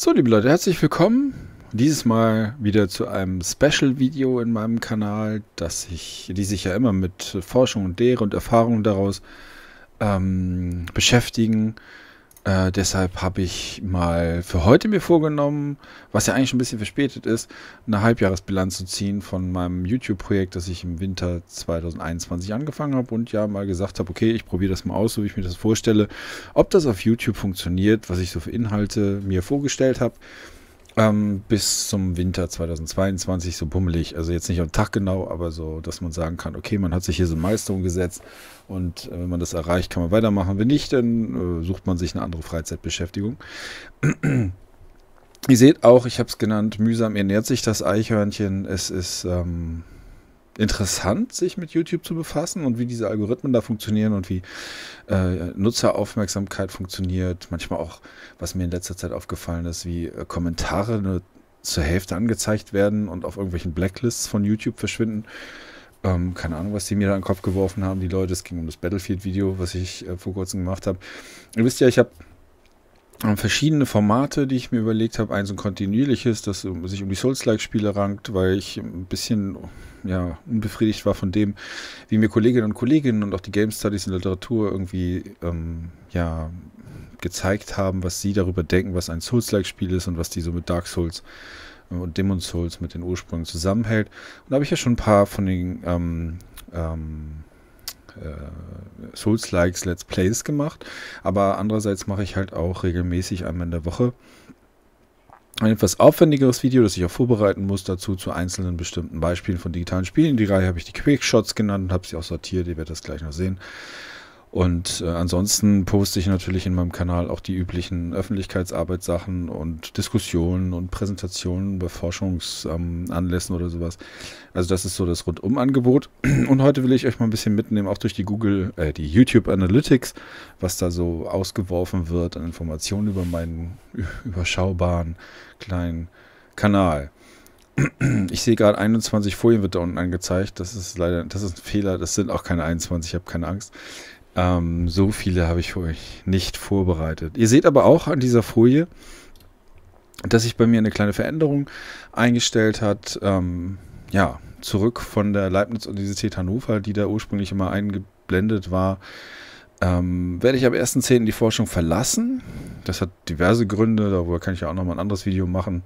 So, liebe Leute, herzlich willkommen. Dieses Mal wieder zu einem Special-Video in meinem Kanal, das ich, die sich ja immer mit Forschung und Lehre und Erfahrungen daraus ähm, beschäftigen. Äh, deshalb habe ich mal für heute mir vorgenommen, was ja eigentlich schon ein bisschen verspätet ist, eine Halbjahresbilanz zu ziehen von meinem YouTube-Projekt, das ich im Winter 2021 angefangen habe und ja mal gesagt habe, okay, ich probiere das mal aus, so wie ich mir das vorstelle, ob das auf YouTube funktioniert, was ich so für Inhalte mir vorgestellt habe. Ähm, bis zum Winter 2022, so bummelig. Also jetzt nicht am Tag genau, aber so, dass man sagen kann, okay, man hat sich hier so Meisterung gesetzt und äh, wenn man das erreicht, kann man weitermachen. Wenn nicht, dann äh, sucht man sich eine andere Freizeitbeschäftigung. Ihr seht auch, ich habe es genannt, mühsam ernährt sich das Eichhörnchen. Es ist... Ähm, interessant, sich mit YouTube zu befassen und wie diese Algorithmen da funktionieren und wie äh, Nutzeraufmerksamkeit funktioniert. Manchmal auch, was mir in letzter Zeit aufgefallen ist, wie äh, Kommentare nur zur Hälfte angezeigt werden und auf irgendwelchen Blacklists von YouTube verschwinden. Ähm, keine Ahnung, was die mir da in den Kopf geworfen haben, die Leute. Es ging um das Battlefield-Video, was ich äh, vor kurzem gemacht habe. Ihr wisst ja, ich habe ähm, verschiedene Formate, die ich mir überlegt habe. Eins ein kontinuierliches, das sich um die Souls-like-Spiele rankt, weil ich ein bisschen ja, unbefriedigt war von dem, wie mir Kolleginnen und Kollegen und auch die Game Studies in Literatur irgendwie ähm, ja, gezeigt haben, was sie darüber denken, was ein Souls-like-Spiel ist und was die so mit Dark Souls äh, und Demon Souls mit den Ursprüngen zusammenhält. Und da habe ich ja schon ein paar von den ähm, ähm, äh, Souls-Likes Let's Plays gemacht. Aber andererseits mache ich halt auch regelmäßig einmal in der Woche ein etwas aufwendigeres Video, das ich auch vorbereiten muss, dazu zu einzelnen bestimmten Beispielen von digitalen Spielen. Die Reihe habe ich die Quickshots genannt und habe sie auch sortiert. Ihr werdet das gleich noch sehen. Und äh, ansonsten poste ich natürlich in meinem Kanal auch die üblichen Öffentlichkeitsarbeitssachen und Diskussionen und Präsentationen bei Forschungsanlässen ähm, oder sowas. Also das ist so das Rundum-Angebot. Und heute will ich euch mal ein bisschen mitnehmen, auch durch die Google, äh, die YouTube Analytics, was da so ausgeworfen wird an Informationen über meinen überschaubaren kleinen Kanal. Ich sehe gerade 21 Folien wird da unten angezeigt. Das ist leider, das ist ein Fehler. Das sind auch keine 21, ich habe keine Angst. Ähm, so viele habe ich für euch nicht vorbereitet. Ihr seht aber auch an dieser Folie, dass sich bei mir eine kleine Veränderung eingestellt hat. Ähm, ja, zurück von der Leibniz-Universität Hannover, die da ursprünglich immer eingeblendet war, ähm, werde ich am 1.10. die Forschung verlassen. Das hat diverse Gründe, darüber kann ich ja auch nochmal ein anderes Video machen.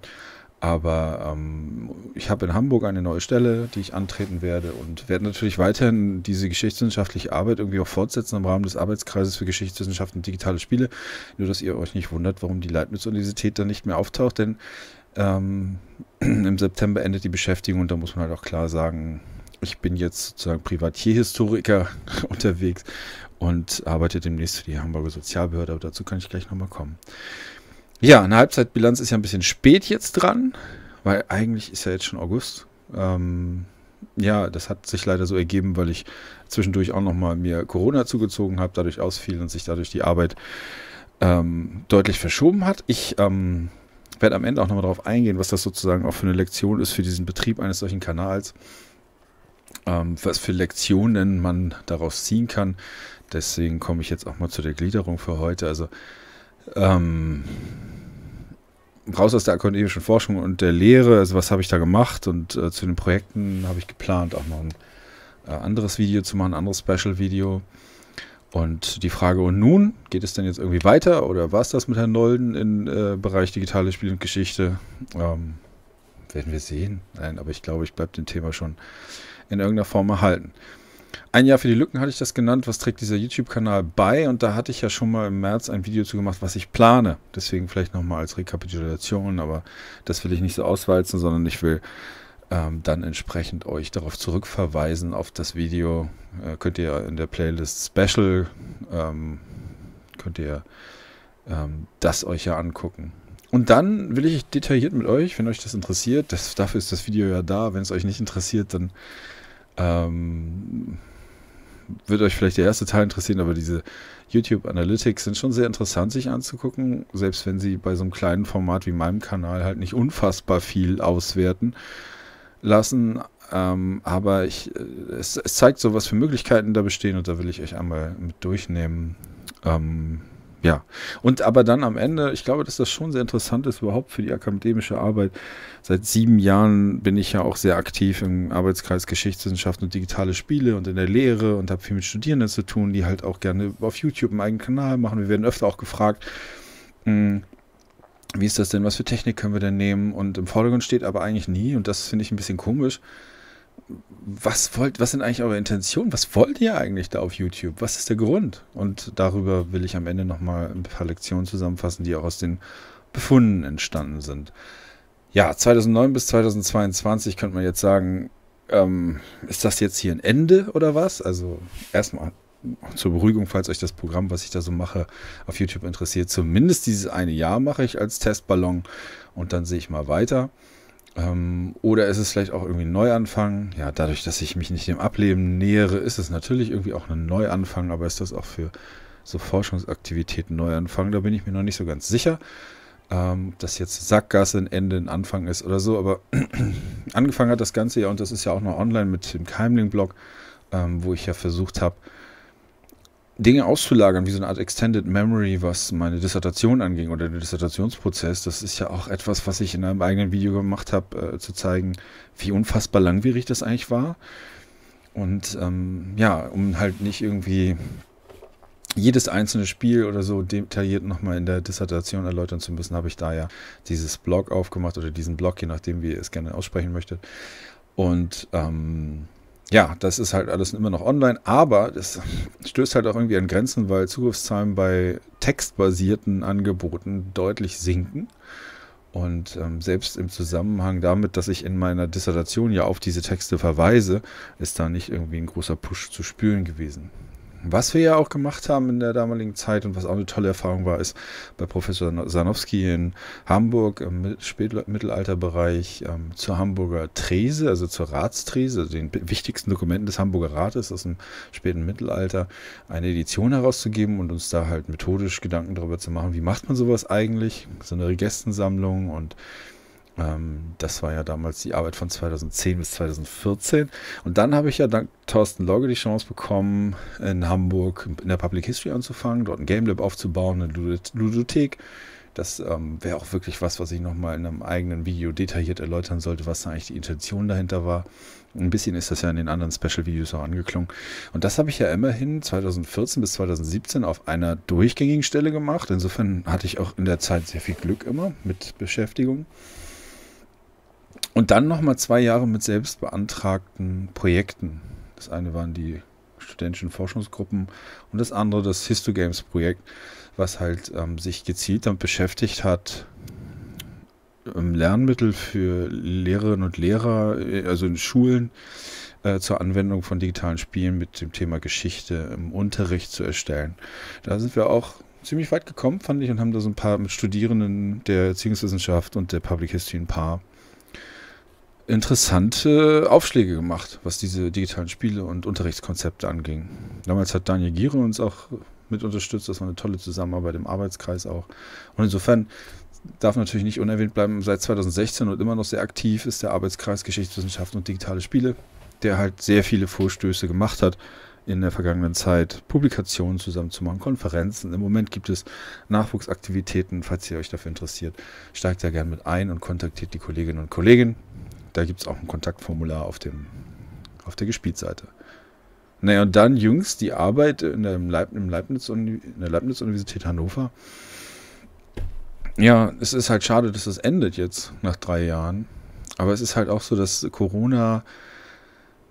Aber ähm, ich habe in Hamburg eine neue Stelle, die ich antreten werde und werde natürlich weiterhin diese geschichtswissenschaftliche Arbeit irgendwie auch fortsetzen im Rahmen des Arbeitskreises für Geschichtswissenschaften und digitale Spiele. Nur, dass ihr euch nicht wundert, warum die Leibniz-Universität da nicht mehr auftaucht, denn ähm, im September endet die Beschäftigung und da muss man halt auch klar sagen, ich bin jetzt sozusagen Privatierhistoriker unterwegs und arbeite demnächst für die Hamburger Sozialbehörde, aber dazu kann ich gleich nochmal kommen. Ja, eine Halbzeitbilanz ist ja ein bisschen spät jetzt dran, weil eigentlich ist ja jetzt schon August. Ähm, ja, das hat sich leider so ergeben, weil ich zwischendurch auch nochmal mir Corona zugezogen habe, dadurch ausfiel und sich dadurch die Arbeit ähm, deutlich verschoben hat. Ich ähm, werde am Ende auch nochmal darauf eingehen, was das sozusagen auch für eine Lektion ist für diesen Betrieb eines solchen Kanals, ähm, was für Lektionen man daraus ziehen kann. Deswegen komme ich jetzt auch mal zu der Gliederung für heute. Also, ähm, raus aus der akademischen Forschung und der Lehre, also was habe ich da gemacht und äh, zu den Projekten habe ich geplant, auch noch ein äh, anderes Video zu machen, ein anderes Special-Video. Und die Frage, und nun, geht es denn jetzt irgendwie weiter oder war es das mit Herrn Nolden im äh, Bereich digitale Spiel und Geschichte? Ähm, werden wir sehen. Nein, aber ich glaube, ich bleibe dem Thema schon in irgendeiner Form erhalten. Ein Jahr für die Lücken hatte ich das genannt. Was trägt dieser YouTube-Kanal bei? Und da hatte ich ja schon mal im März ein Video zu gemacht, was ich plane. Deswegen vielleicht nochmal als Rekapitulation, aber das will ich nicht so auswalzen, sondern ich will ähm, dann entsprechend euch darauf zurückverweisen, auf das Video. Äh, könnt ihr in der Playlist Special, ähm, könnt ihr ähm, das euch ja angucken. Und dann will ich detailliert mit euch, wenn euch das interessiert, das, dafür ist das Video ja da, wenn es euch nicht interessiert, dann ähm, wird euch vielleicht der erste Teil interessieren, aber diese YouTube Analytics sind schon sehr interessant, sich anzugucken, selbst wenn sie bei so einem kleinen Format wie meinem Kanal halt nicht unfassbar viel auswerten lassen. Ähm, aber ich, äh, es, es, zeigt so, was für Möglichkeiten da bestehen und da will ich euch einmal mit durchnehmen. Ähm, ja, und aber dann am Ende, ich glaube, dass das schon sehr interessant ist, überhaupt für die akademische Arbeit. Seit sieben Jahren bin ich ja auch sehr aktiv im Arbeitskreis Geschichtswissenschaften und digitale Spiele und in der Lehre und habe viel mit Studierenden zu tun, die halt auch gerne auf YouTube einen eigenen Kanal machen. Wir werden öfter auch gefragt, mh, hm, wie ist das denn, was für Technik können wir denn nehmen? Und im Vordergrund steht aber eigentlich nie, und das finde ich ein bisschen komisch, was wollt, was sind eigentlich eure Intentionen? Was wollt ihr eigentlich da auf YouTube? Was ist der Grund? Und darüber will ich am Ende nochmal ein paar Lektionen zusammenfassen, die auch aus den Befunden entstanden sind. Ja, 2009 bis 2022 könnte man jetzt sagen, ähm, ist das jetzt hier ein Ende oder was? Also erstmal zur Beruhigung, falls euch das Programm, was ich da so mache, auf YouTube interessiert, zumindest dieses eine Jahr mache ich als Testballon und dann sehe ich mal weiter. Ähm, oder ist es vielleicht auch irgendwie ein Neuanfang? Ja, dadurch, dass ich mich nicht dem Ableben nähere, ist es natürlich irgendwie auch ein Neuanfang, aber ist das auch für so Forschungsaktivitäten Neuanfang? Da bin ich mir noch nicht so ganz sicher. Ähm, dass jetzt Sackgasse ein Ende, ein Anfang ist oder so, aber angefangen hat das Ganze ja, und das ist ja auch noch online mit dem Keimling-Blog, ähm, wo ich ja versucht habe, Dinge auszulagern, wie so eine Art Extended Memory, was meine Dissertation anging oder den Dissertationsprozess, das ist ja auch etwas, was ich in einem eigenen Video gemacht habe, äh, zu zeigen, wie unfassbar langwierig das eigentlich war. Und ähm, ja, um halt nicht irgendwie jedes einzelne Spiel oder so detailliert nochmal in der Dissertation erläutern zu müssen, habe ich da ja dieses Blog aufgemacht oder diesen Blog, je nachdem, wie ihr es gerne aussprechen möchtet. Und ähm, ja, das ist halt alles immer noch online, aber das stößt halt auch irgendwie an Grenzen, weil Zugriffszahlen bei textbasierten Angeboten deutlich sinken. Und ähm, selbst im Zusammenhang damit, dass ich in meiner Dissertation ja auf diese Texte verweise, ist da nicht irgendwie ein großer Push zu spüren gewesen. Was wir ja auch gemacht haben in der damaligen Zeit und was auch eine tolle Erfahrung war, ist bei Professor Sanowski in Hamburg im Spätmittelalterbereich ähm, zur Hamburger Trese, also zur Ratstrese, also den wichtigsten Dokumenten des Hamburger Rates aus dem späten Mittelalter, eine Edition herauszugeben und uns da halt methodisch Gedanken darüber zu machen, wie macht man sowas eigentlich, so eine Regestensammlung und ähm, das war ja damals die Arbeit von 2010 bis 2014. Und dann habe ich ja dank Thorsten Logge die Chance bekommen, in Hamburg in der Public History anzufangen, dort ein Game Lab aufzubauen, eine Ludothek. Das ähm, wäre auch wirklich was, was ich nochmal in einem eigenen Video detailliert erläutern sollte, was da eigentlich die Intention dahinter war. Ein bisschen ist das ja in den anderen Special-Videos auch angeklungen. Und das habe ich ja immerhin 2014 bis 2017 auf einer durchgängigen Stelle gemacht. Insofern hatte ich auch in der Zeit sehr viel Glück immer mit Beschäftigung. Und dann nochmal zwei Jahre mit selbst beantragten Projekten. Das eine waren die studentischen Forschungsgruppen und das andere das Histogames-Projekt, was halt ähm, sich gezielt damit beschäftigt hat, ähm, Lernmittel für Lehrerinnen und Lehrer, äh, also in Schulen, äh, zur Anwendung von digitalen Spielen mit dem Thema Geschichte im Unterricht zu erstellen. Da sind wir auch ziemlich weit gekommen, fand ich, und haben da so ein paar mit Studierenden der Erziehungswissenschaft und der Public History ein paar interessante Aufschläge gemacht, was diese digitalen Spiele und Unterrichtskonzepte anging. Damals hat Daniel Giere uns auch mit unterstützt. Das war eine tolle Zusammenarbeit im Arbeitskreis auch. Und insofern darf natürlich nicht unerwähnt bleiben, seit 2016 und immer noch sehr aktiv ist der Arbeitskreis Geschichtswissenschaften und digitale Spiele, der halt sehr viele Vorstöße gemacht hat in der vergangenen Zeit, Publikationen zusammenzumachen, Konferenzen. Im Moment gibt es Nachwuchsaktivitäten, falls ihr euch dafür interessiert. Steigt da gern mit ein und kontaktiert die Kolleginnen und Kollegen. Da gibt es auch ein Kontaktformular auf, dem, auf der Gespielseite. Naja, und dann jüngst die Arbeit in, der Leibniz, in der Leibniz-Universität Hannover. Ja, es ist halt schade, dass es endet jetzt nach drei Jahren. Aber es ist halt auch so, dass Corona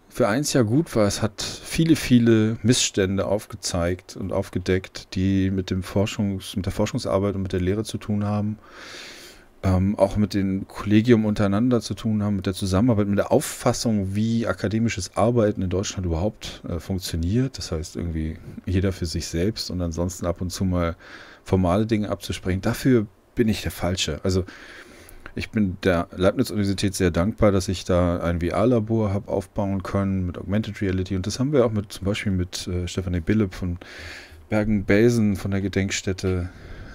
für eins Jahr gut war. Es hat viele, viele Missstände aufgezeigt und aufgedeckt, die mit, dem Forschungs-, mit der Forschungsarbeit und mit der Lehre zu tun haben ähm, auch mit dem Kollegium untereinander zu tun haben, mit der Zusammenarbeit, mit der Auffassung, wie akademisches Arbeiten in Deutschland überhaupt äh, funktioniert. Das heißt, irgendwie jeder für sich selbst und ansonsten ab und zu mal formale Dinge abzusprechen. Dafür bin ich der Falsche. Also ich bin der Leibniz-Universität sehr dankbar, dass ich da ein VR-Labor habe aufbauen können mit Augmented Reality. Und das haben wir auch mit zum Beispiel mit äh, Stefanie Billep von Bergen-Belsen von der Gedenkstätte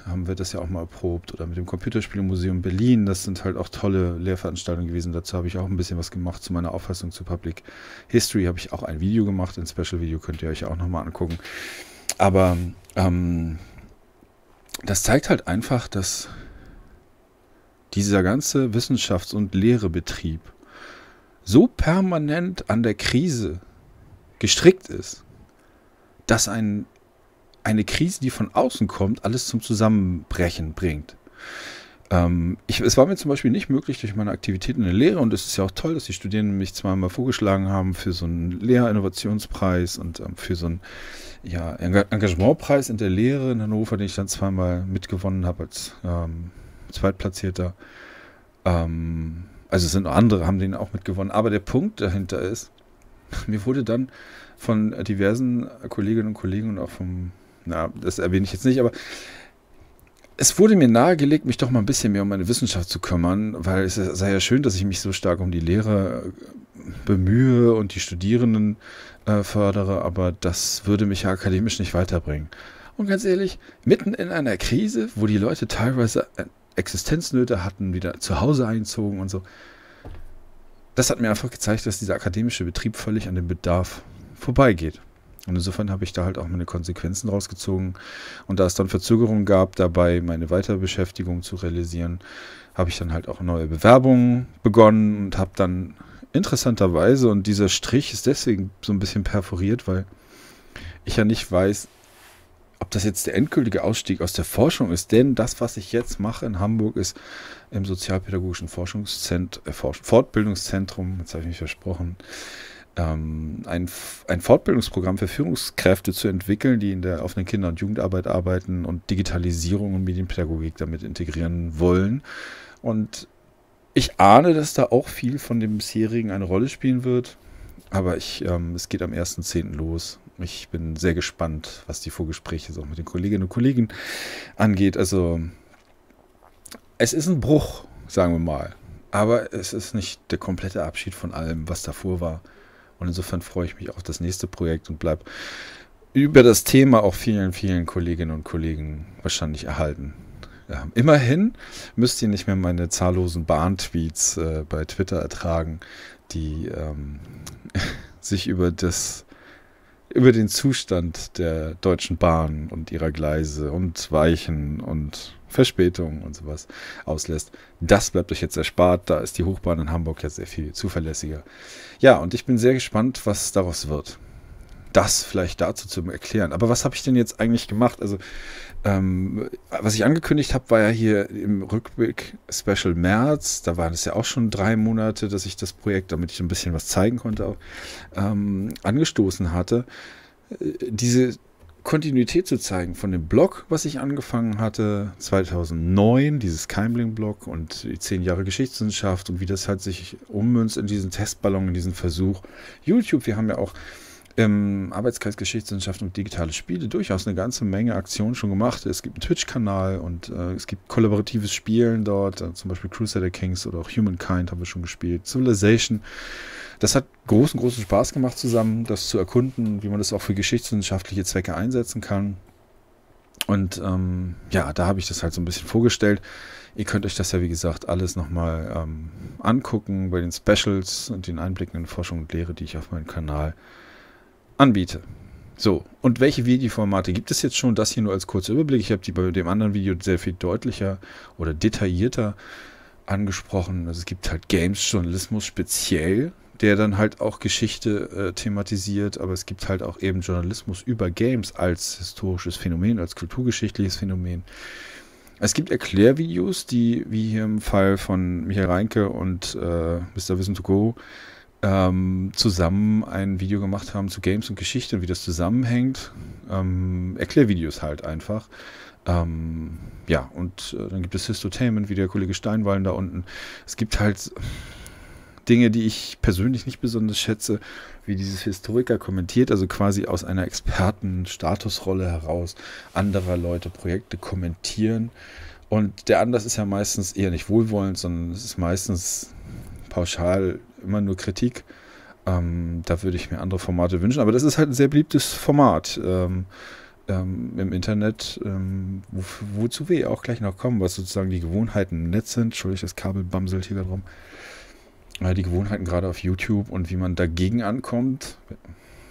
haben wir das ja auch mal erprobt. Oder mit dem Computerspielmuseum Berlin. Das sind halt auch tolle Lehrveranstaltungen gewesen. Dazu habe ich auch ein bisschen was gemacht zu meiner Auffassung zu Public History. Habe ich auch ein Video gemacht. Ein Special-Video könnt ihr euch auch nochmal angucken. Aber ähm, das zeigt halt einfach, dass dieser ganze Wissenschafts- und Lehrebetrieb so permanent an der Krise gestrickt ist, dass ein eine Krise, die von außen kommt, alles zum Zusammenbrechen bringt. Ähm, ich, es war mir zum Beispiel nicht möglich durch meine Aktivitäten in der Lehre und es ist ja auch toll, dass die Studierenden mich zweimal vorgeschlagen haben für so einen Lehrinnovationspreis und ähm, für so einen ja, Engagementpreis in der Lehre in Hannover, den ich dann zweimal mitgewonnen habe als ähm, Zweitplatzierter. Ähm, also es sind andere, haben den auch mitgewonnen. Aber der Punkt dahinter ist, mir wurde dann von diversen Kolleginnen und Kollegen und auch vom na, das erwähne ich jetzt nicht, aber es wurde mir nahegelegt, mich doch mal ein bisschen mehr um meine Wissenschaft zu kümmern, weil es sei ja schön, dass ich mich so stark um die Lehre äh, bemühe und die Studierenden äh, fördere, aber das würde mich ja akademisch nicht weiterbringen. Und ganz ehrlich, mitten in einer Krise, wo die Leute teilweise äh, Existenznöte hatten, wieder zu Hause einzogen und so, das hat mir einfach gezeigt, dass dieser akademische Betrieb völlig an dem Bedarf vorbeigeht. Und insofern habe ich da halt auch meine Konsequenzen rausgezogen. Und da es dann Verzögerungen gab, dabei meine Weiterbeschäftigung zu realisieren, habe ich dann halt auch neue Bewerbungen begonnen und habe dann interessanterweise, und dieser Strich ist deswegen so ein bisschen perforiert, weil ich ja nicht weiß, ob das jetzt der endgültige Ausstieg aus der Forschung ist, denn das, was ich jetzt mache in Hamburg, ist im Sozialpädagogischen Forschungszentrum, äh, Fortbildungszentrum, jetzt habe ich mich versprochen, ähm, ein, ein Fortbildungsprogramm für Führungskräfte zu entwickeln, die in der offenen Kinder- und Jugendarbeit arbeiten und Digitalisierung und Medienpädagogik damit integrieren wollen. Und ich ahne, dass da auch viel von dem bisherigen eine Rolle spielen wird. Aber ich, ähm, es geht am 1.10. los. Ich bin sehr gespannt, was die Vorgespräche so mit den Kolleginnen und Kollegen angeht. Also es ist ein Bruch, sagen wir mal. Aber es ist nicht der komplette Abschied von allem, was davor war. Und insofern freue ich mich auf das nächste Projekt und bleibe über das Thema auch vielen, vielen Kolleginnen und Kollegen wahrscheinlich erhalten. Ja, immerhin müsst ihr nicht mehr meine zahllosen Bahntweets äh, bei Twitter ertragen, die ähm, sich über das über den Zustand der Deutschen Bahn und ihrer Gleise und Weichen und Verspätungen und sowas auslässt. Das bleibt euch jetzt erspart. Da ist die Hochbahn in Hamburg ja sehr viel zuverlässiger. Ja, und ich bin sehr gespannt, was daraus wird. Das vielleicht dazu zu erklären. Aber was habe ich denn jetzt eigentlich gemacht? Also, ähm, was ich angekündigt habe, war ja hier im Rückblick Special März. Da waren es ja auch schon drei Monate, dass ich das Projekt, damit ich ein bisschen was zeigen konnte, auch, ähm, angestoßen hatte äh, diese Kontinuität zu zeigen von dem Blog, was ich angefangen hatte, 2009, dieses Keimling-Blog und die zehn Jahre Geschichtswissenschaft und wie das halt sich ummünzt in diesen Testballon, in diesen Versuch. YouTube, wir haben ja auch im Arbeitskreis Geschichtswissenschaft und digitale Spiele durchaus eine ganze Menge Aktionen schon gemacht. Es gibt einen Twitch-Kanal und äh, es gibt kollaboratives Spielen dort, äh, zum Beispiel Crusader Kings oder auch Humankind haben wir schon gespielt, Civilization. Das hat großen, großen Spaß gemacht zusammen, das zu erkunden, wie man das auch für geschichtswissenschaftliche Zwecke einsetzen kann. Und ähm, ja, da habe ich das halt so ein bisschen vorgestellt. Ihr könnt euch das ja, wie gesagt, alles nochmal ähm, angucken bei den Specials und den Einblicken in Forschung und Lehre, die ich auf meinem Kanal äh, anbiete. So, und welche Videoformate gibt es jetzt schon? Das hier nur als kurzer Überblick. Ich habe die bei dem anderen Video sehr viel deutlicher oder detaillierter angesprochen. Also es gibt halt Games-Journalismus speziell, der dann halt auch Geschichte äh, thematisiert, aber es gibt halt auch eben Journalismus über Games als historisches Phänomen, als kulturgeschichtliches Phänomen. Es gibt Erklärvideos, die, wie hier im Fall von Michael Reinke und äh, Mr. Wissen to Go, ähm, zusammen ein Video gemacht haben zu Games und Geschichte und wie das zusammenhängt. Ähm, Erklärvideos halt einfach. Ähm, ja, und äh, dann gibt es Histotainment, wie der Kollege Steinwallen da unten. Es gibt halt Dinge, die ich persönlich nicht besonders schätze, wie dieses Historiker kommentiert, also quasi aus einer Expertenstatusrolle heraus anderer Leute Projekte kommentieren. Und der Anlass ist ja meistens eher nicht wohlwollend, sondern es ist meistens pauschal immer nur Kritik. Ähm, da würde ich mir andere Formate wünschen. Aber das ist halt ein sehr beliebtes Format ähm, ähm, im Internet, ähm, wo, wozu wir auch gleich noch kommen, was sozusagen die Gewohnheiten im Netz sind. Entschuldigung, das Kabel bamselt hier gerade rum. Äh, die Gewohnheiten gerade auf YouTube und wie man dagegen ankommt.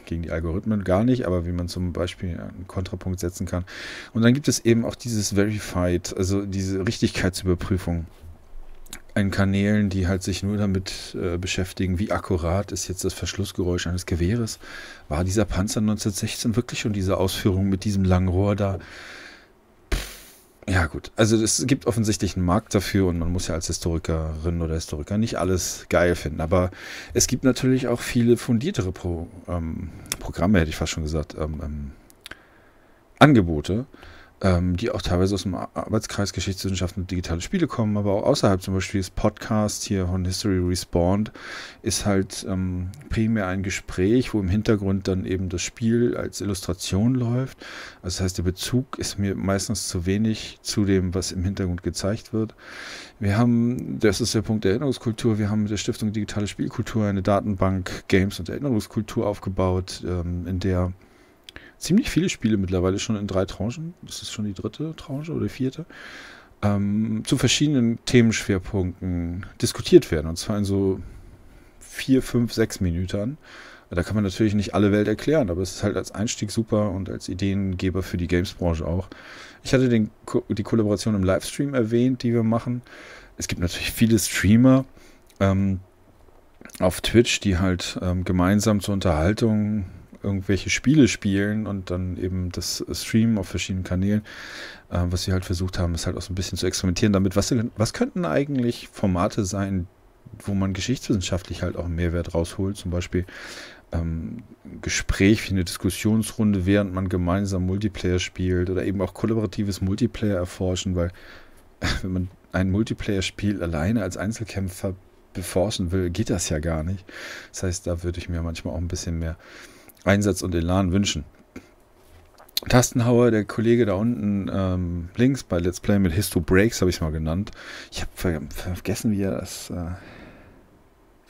Gegen die Algorithmen gar nicht, aber wie man zum Beispiel einen Kontrapunkt setzen kann. Und dann gibt es eben auch dieses Verified, also diese Richtigkeitsüberprüfung an Kanälen, die halt sich nur damit äh, beschäftigen, wie akkurat ist jetzt das Verschlussgeräusch eines Gewehres. War dieser Panzer 1916 wirklich schon diese Ausführung mit diesem langen Rohr da? Ja, gut. Also es gibt offensichtlich einen Markt dafür und man muss ja als Historikerin oder Historiker nicht alles geil finden. Aber es gibt natürlich auch viele fundiertere Pro, ähm, Programme, hätte ich fast schon gesagt, ähm, ähm, Angebote, ähm, die auch teilweise aus dem Arbeitskreis Geschichtswissenschaften und digitale Spiele kommen, aber auch außerhalb zum Beispiel des Podcasts hier von History Respawned ist halt ähm, primär ein Gespräch, wo im Hintergrund dann eben das Spiel als Illustration läuft. Also das heißt, der Bezug ist mir meistens zu wenig zu dem, was im Hintergrund gezeigt wird. Wir haben, das ist der Punkt der Erinnerungskultur, wir haben mit der Stiftung Digitale Spielkultur eine Datenbank Games und Erinnerungskultur aufgebaut, ähm, in der ziemlich viele Spiele mittlerweile schon in drei Tranchen. Das ist schon die dritte Tranche oder vierte. Ähm, zu verschiedenen Themenschwerpunkten diskutiert werden. Und zwar in so vier, fünf, sechs Minuten. Da kann man natürlich nicht alle Welt erklären, aber es ist halt als Einstieg super und als Ideengeber für die Gamesbranche auch. Ich hatte den, die Kollaboration im Livestream erwähnt, die wir machen. Es gibt natürlich viele Streamer ähm, auf Twitch, die halt ähm, gemeinsam zur Unterhaltung irgendwelche Spiele spielen und dann eben das Streamen auf verschiedenen Kanälen. Äh, was sie halt versucht haben, ist halt auch so ein bisschen zu experimentieren damit. Was, was könnten eigentlich Formate sein, wo man geschichtswissenschaftlich halt auch einen Mehrwert rausholt? Zum Beispiel ähm, Gespräch wie eine Diskussionsrunde, während man gemeinsam Multiplayer spielt oder eben auch kollaboratives Multiplayer erforschen, weil wenn man ein Multiplayer-Spiel alleine als Einzelkämpfer beforschen will, geht das ja gar nicht. Das heißt, da würde ich mir manchmal auch ein bisschen mehr Einsatz und Elan wünschen. Tastenhauer, der Kollege da unten ähm, links bei Let's Play mit Histo Breaks habe ich es mal genannt. Ich habe ver vergessen, wie er das, äh,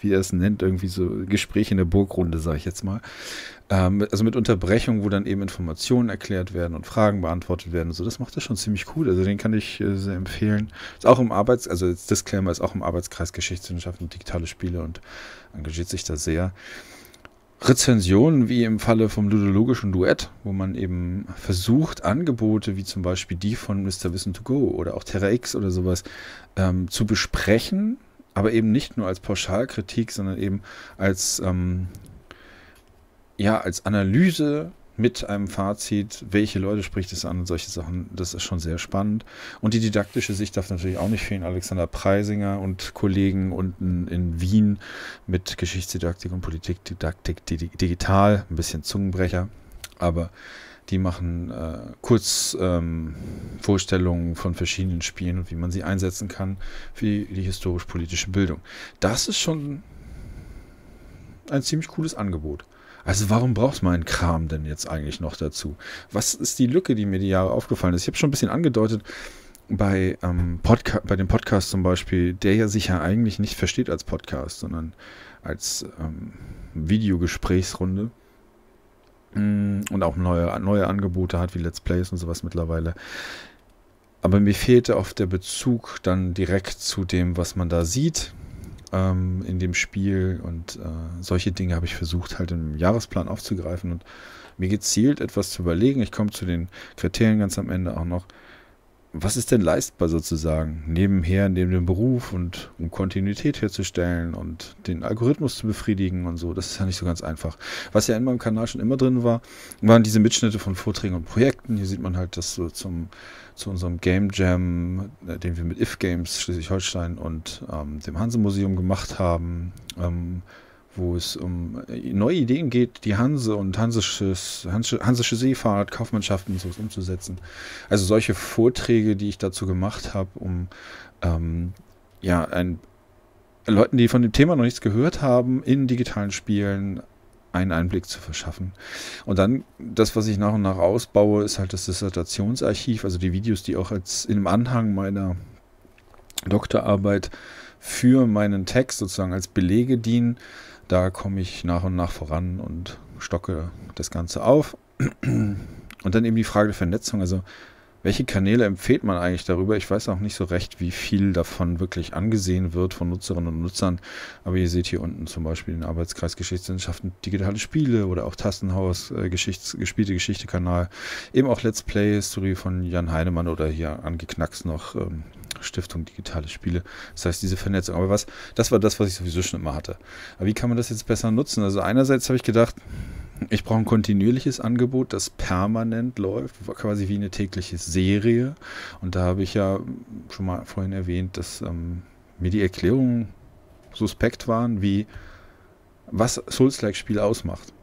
wie er es nennt, irgendwie so Gespräche in der Burgrunde, sage ich jetzt mal. Ähm, also mit Unterbrechung, wo dann eben Informationen erklärt werden und Fragen beantwortet werden. Und so, das macht er schon ziemlich cool. Also den kann ich äh, sehr empfehlen. Ist auch im Arbeits, also Disclaimer ist auch im Arbeitskreis Geschichtswissenschaften und digitale Spiele und engagiert sich da sehr. Rezensionen wie im Falle vom ludologischen Duett, wo man eben versucht, Angebote wie zum Beispiel die von Mr. Wissen to Go oder auch Terra X oder sowas ähm, zu besprechen, aber eben nicht nur als Pauschalkritik, sondern eben als, ähm, ja, als Analyse mit einem Fazit, welche Leute spricht es an und solche Sachen, das ist schon sehr spannend. Und die didaktische Sicht darf natürlich auch nicht fehlen. Alexander Preisinger und Kollegen unten in Wien mit Geschichtsdidaktik und Politikdidaktik digital, ein bisschen Zungenbrecher, aber die machen äh, kurz ähm, Vorstellungen von verschiedenen Spielen und wie man sie einsetzen kann für die, historisch-politische Bildung. Das ist schon ein ziemlich cooles Angebot. Also warum braucht mein Kram denn jetzt eigentlich noch dazu? Was ist die Lücke, die mir die Jahre aufgefallen ist? Ich habe schon ein bisschen angedeutet, bei, ähm, Podca bei dem Podcast zum Beispiel, der ja sich ja eigentlich nicht versteht als Podcast, sondern als ähm, Videogesprächsrunde mm, und auch neue, neue Angebote hat, wie Let's Plays und sowas mittlerweile. Aber mir fehlte oft der Bezug dann direkt zu dem, was man da sieht, ähm, in dem Spiel und äh, solche Dinge habe ich versucht halt im Jahresplan aufzugreifen und mir gezielt etwas zu überlegen. Ich komme zu den Kriterien ganz am Ende auch noch was ist denn leistbar sozusagen, nebenher, neben dem Beruf und um Kontinuität herzustellen und den Algorithmus zu befriedigen und so, das ist ja nicht so ganz einfach. Was ja in meinem Kanal schon immer drin war, waren diese Mitschnitte von Vorträgen und Projekten. Hier sieht man halt das so zum, zu unserem Game Jam, äh, den wir mit If Games Schleswig-Holstein und ähm, dem Hanse-Museum gemacht haben. Ähm, wo es um äh, neue Ideen geht, die Hanse und hansisches, hansische Seefahrt, Kaufmannschaften und sowas umzusetzen. Also solche Vorträge, die ich dazu gemacht habe, um ähm, ja, ein, Leuten, die von dem Thema noch nichts gehört haben, in digitalen Spielen einen Einblick zu verschaffen. Und dann das, was ich nach und nach ausbaue, ist halt das Dissertationsarchiv, also die Videos, die auch als in dem Anhang meiner Doktorarbeit für meinen Text sozusagen als Belege dienen. Da komme ich nach und nach voran und stocke das Ganze auf. Und dann eben die Frage der Vernetzung. Also, welche Kanäle empfiehlt man eigentlich darüber? Ich weiß auch nicht so recht, wie viel davon wirklich angesehen wird von Nutzerinnen und Nutzern. Aber ihr seht hier unten zum Beispiel den Arbeitskreis Geschichtswissenschaften, digitale Spiele oder auch Tastenhaus, äh, Geschichts, gespielte Geschichte-Kanal. Eben auch Let's Play-History von Jan Heinemann oder hier angeknackst noch ähm, Stiftung Digitale Spiele. Das heißt, diese Vernetzung. Aber was, das war das, was ich sowieso schon immer hatte. Aber wie kann man das jetzt besser nutzen? Also einerseits habe ich gedacht, ich brauche ein kontinuierliches Angebot, das permanent läuft, quasi wie eine tägliche Serie. Und da habe ich ja schon mal vorhin erwähnt, dass ähm, mir die Erklärungen suspekt waren, wie was Souls-like-Spiel ausmacht.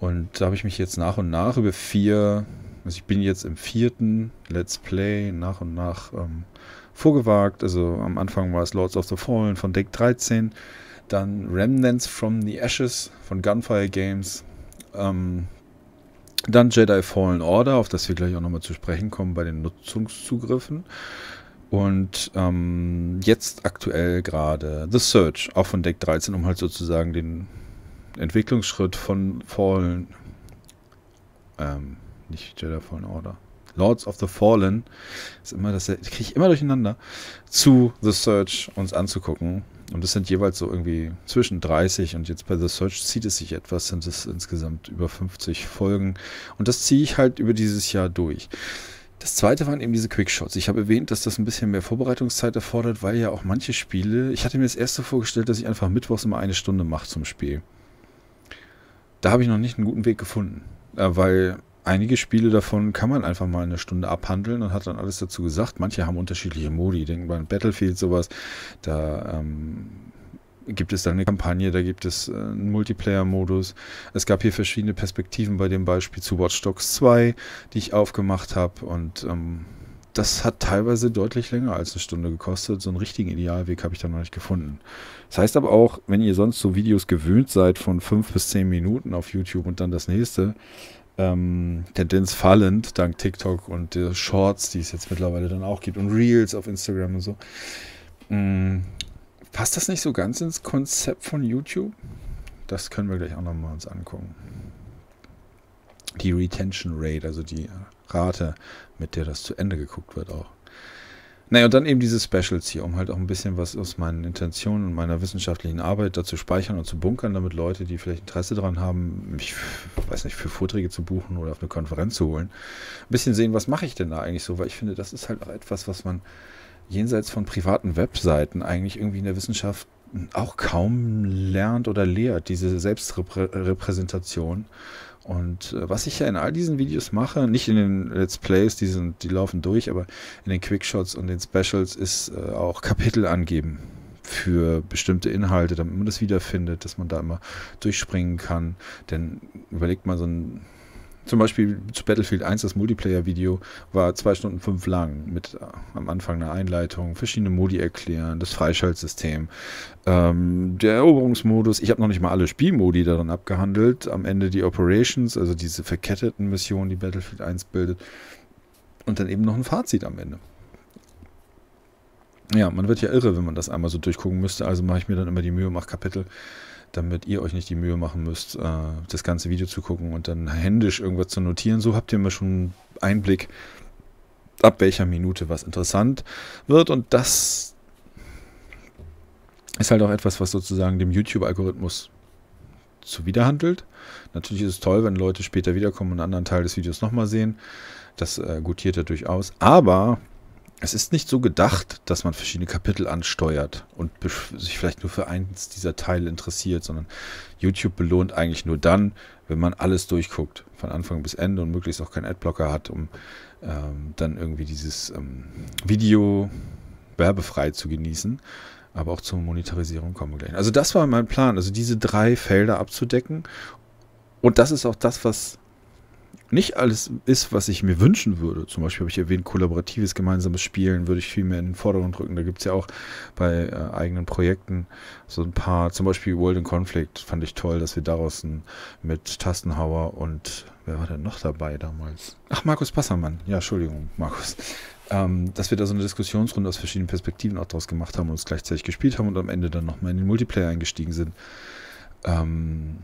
Und da habe ich mich jetzt nach und nach über vier, also ich bin jetzt im vierten Let's Play nach und nach ähm, vorgewagt. Also am Anfang war es Lords of the Fallen von Deck 13, dann Remnants from the Ashes von Gunfire Games, ähm, dann Jedi Fallen Order, auf das wir gleich auch nochmal zu sprechen kommen bei den Nutzungszugriffen. Und ähm, jetzt aktuell gerade The Search, auch von Deck 13, um halt sozusagen den Entwicklungsschritt von Fallen, ähm, nicht Jedi Fallen Order, Lords of the Fallen, ist immer das kriege ich immer durcheinander, zu The Search uns anzugucken. Und das sind jeweils so irgendwie zwischen 30 und jetzt bei The Search zieht es sich etwas, sind es insgesamt über 50 Folgen. Und das ziehe ich halt über dieses Jahr durch. Das zweite waren eben diese Quickshots. Ich habe erwähnt, dass das ein bisschen mehr Vorbereitungszeit erfordert, weil ja auch manche Spiele. Ich hatte mir das erste vorgestellt, dass ich einfach mittwochs immer eine Stunde mache zum Spiel. Da habe ich noch nicht einen guten Weg gefunden, äh, weil einige Spiele davon kann man einfach mal eine Stunde abhandeln und hat dann alles dazu gesagt. Manche haben unterschiedliche Modi. Denken wir an Battlefield sowas. Da ähm, gibt es dann eine Kampagne, da gibt es äh, einen Multiplayer-Modus. Es gab hier verschiedene Perspektiven bei dem Beispiel zu Watch Dogs 2, die ich aufgemacht habe und ähm, das hat teilweise deutlich länger als eine Stunde gekostet. So einen richtigen Idealweg habe ich da noch nicht gefunden. Das heißt aber auch, wenn ihr sonst so Videos gewöhnt seid von fünf bis zehn Minuten auf YouTube und dann das nächste, ähm, Tendenz fallend, dank TikTok und äh, Shorts, die es jetzt mittlerweile dann auch gibt, und Reels auf Instagram und so. Mm, passt das nicht so ganz ins Konzept von YouTube? Das können wir gleich auch nochmal uns angucken. Die Retention Rate, also die Rate, mit der das zu Ende geguckt wird auch. Naja, und dann eben diese Specials hier, um halt auch ein bisschen was aus meinen Intentionen und meiner wissenschaftlichen Arbeit dazu speichern und zu bunkern, damit Leute, die vielleicht Interesse daran haben, mich, weiß nicht, für Vorträge zu buchen oder auf eine Konferenz zu holen, ein bisschen sehen, was mache ich denn da eigentlich so, weil ich finde, das ist halt auch etwas, was man jenseits von privaten Webseiten eigentlich irgendwie in der Wissenschaft auch kaum lernt oder lehrt, diese Selbstrepräsentation und äh, was ich ja in all diesen Videos mache, nicht in den Let's Plays, die, sind, die laufen durch, aber in den Quickshots und den Specials ist äh, auch Kapitel angeben für bestimmte Inhalte, damit man das wiederfindet, dass man da immer durchspringen kann. Denn überlegt mal so ein zum Beispiel zu Battlefield 1 das Multiplayer-Video war zwei Stunden fünf lang mit äh, am Anfang einer Einleitung, verschiedene Modi erklären, das Freischaltsystem, ähm, der Eroberungsmodus. Ich habe noch nicht mal alle Spielmodi darin abgehandelt. Am Ende die Operations, also diese verketteten Missionen, die Battlefield 1 bildet. Und dann eben noch ein Fazit am Ende. Ja, man wird ja irre, wenn man das einmal so durchgucken müsste. Also mache ich mir dann immer die Mühe, mache Kapitel damit ihr euch nicht die Mühe machen müsst, äh, das ganze Video zu gucken und dann händisch irgendwas zu notieren. So habt ihr immer schon Einblick, ab welcher Minute was interessant wird. Und das ist halt auch etwas, was sozusagen dem YouTube-Algorithmus zuwiderhandelt. Natürlich ist es toll, wenn Leute später wiederkommen und einen anderen Teil des Videos nochmal sehen. Das äh, gutiert er durchaus. Aber es ist nicht so gedacht, dass man verschiedene Kapitel ansteuert und sich vielleicht nur für eins dieser Teile interessiert, sondern YouTube belohnt eigentlich nur dann, wenn man alles durchguckt, von Anfang bis Ende und möglichst auch keinen Adblocker hat, um ähm, dann irgendwie dieses ähm, Video werbefrei zu genießen. Aber auch zur Monetarisierung kommen wir gleich. Also das war mein Plan, also diese drei Felder abzudecken. Und das ist auch das, was nicht alles ist, was ich mir wünschen würde. Zum Beispiel habe ich erwähnt, kollaboratives gemeinsames Spielen würde ich viel mehr in den Vordergrund rücken. Da gibt es ja auch bei äh, eigenen Projekten so ein paar, zum Beispiel World in Conflict fand ich toll, dass wir daraus ein, mit Tastenhauer und wer war denn noch dabei damals? Ach, Markus Passermann. Ja, Entschuldigung, Markus. Ähm, dass wir da so eine Diskussionsrunde aus verschiedenen Perspektiven auch draus gemacht haben und uns gleichzeitig gespielt haben und am Ende dann nochmal in den Multiplayer eingestiegen sind. Ähm,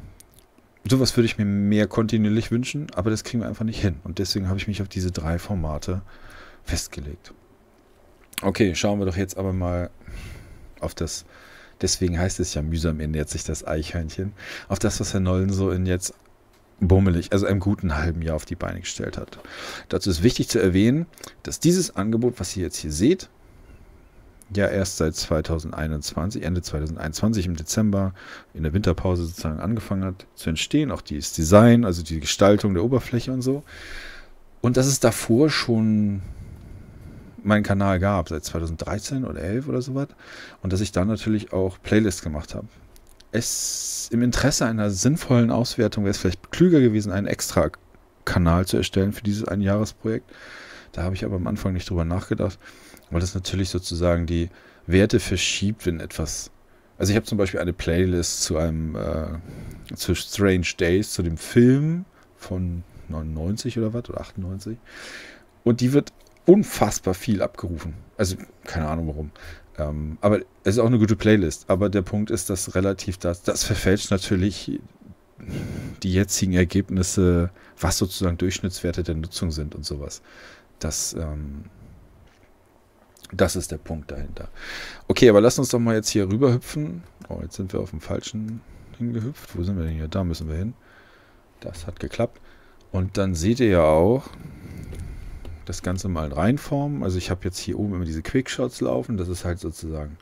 sowas würde ich mir mehr kontinuierlich wünschen, aber das kriegen wir einfach nicht hin. Und deswegen habe ich mich auf diese drei Formate festgelegt. Okay, schauen wir doch jetzt aber mal auf das. Deswegen heißt es ja mühsam ernährt sich das Eichhörnchen. Auf das, was Herr Nollen so in jetzt bummelig, also einem guten halben Jahr auf die Beine gestellt hat. Dazu ist wichtig zu erwähnen, dass dieses Angebot, was ihr jetzt hier seht, ja erst seit 2021, Ende 2021 im Dezember, in der Winterpause sozusagen angefangen hat zu entstehen. Auch dieses Design, also die Gestaltung der Oberfläche und so. Und dass es davor schon meinen Kanal gab, seit 2013 oder 11 oder so was. Und dass ich da natürlich auch Playlists gemacht habe. Es im Interesse einer sinnvollen Auswertung wäre es vielleicht klüger gewesen, einen extra Kanal zu erstellen für dieses Einjahresprojekt. Da habe ich aber am Anfang nicht drüber nachgedacht weil das natürlich sozusagen die Werte verschiebt, wenn etwas. Also ich habe zum Beispiel eine Playlist zu einem äh, zu Strange Days, zu dem Film von 99 oder was oder 98 und die wird unfassbar viel abgerufen. Also keine Ahnung warum. Ähm, aber es ist auch eine gute Playlist. Aber der Punkt ist, dass relativ das, das verfälscht natürlich die jetzigen Ergebnisse, was sozusagen Durchschnittswerte der Nutzung sind und sowas. Das ähm, das ist der Punkt dahinter. Okay, aber lass uns doch mal jetzt hier rüber hüpfen. Oh, jetzt sind wir auf dem falschen hingehüpft. Wo sind wir denn hier? Da müssen wir hin. Das hat geklappt. Und dann seht ihr ja auch das Ganze mal reinformen. Also ich habe jetzt hier oben immer diese Quickshots laufen. Das ist halt sozusagen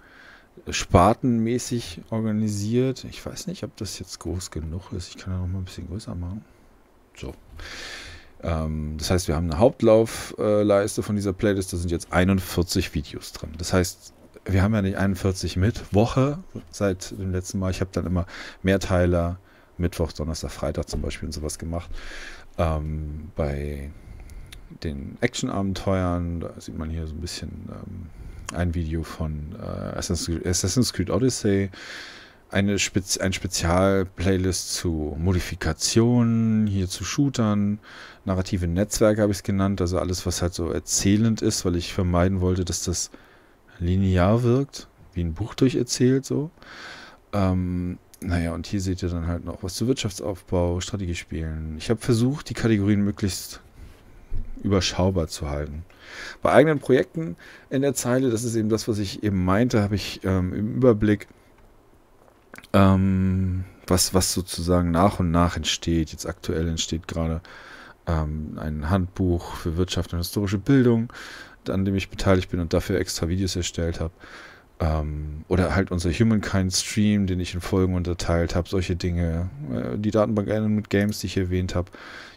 spartenmäßig organisiert. Ich weiß nicht, ob das jetzt groß genug ist. Ich kann ja noch mal ein bisschen größer machen. So. Ähm, das heißt, wir haben eine Hauptlaufleiste von dieser Playlist, da sind jetzt 41 Videos drin. Das heißt, wir haben ja nicht 41 mit Woche seit dem letzten Mal. Ich habe dann immer Mehrteiler Mittwoch, Donnerstag, Freitag zum Beispiel und sowas gemacht. Ähm, bei den Action-Abenteuern, da sieht man hier so ein bisschen ähm, ein Video von äh, Assassin's Creed Odyssey eine Spez ein Spezial-Playlist zu Modifikationen, hier zu Shootern, narrative Netzwerke habe ich es genannt, also alles, was halt so erzählend ist, weil ich vermeiden wollte, dass das linear wirkt, wie ein Buch durcherzählt so. Ähm, naja, und hier seht ihr dann halt noch was zu Wirtschaftsaufbau, Strategiespielen. Ich habe versucht, die Kategorien möglichst überschaubar zu halten. Bei eigenen Projekten in der Zeile, das ist eben das, was ich eben meinte, habe ich ähm, im Überblick ähm, was, was sozusagen nach und nach entsteht. Jetzt aktuell entsteht gerade ähm, ein Handbuch für Wirtschaft und historische Bildung, an dem ich beteiligt bin und dafür extra Videos erstellt habe. Ähm, oder halt unser Humankind Stream, den ich in Folgen unterteilt habe, solche Dinge. Äh, die Datenbank mit Games, die ich erwähnt habe.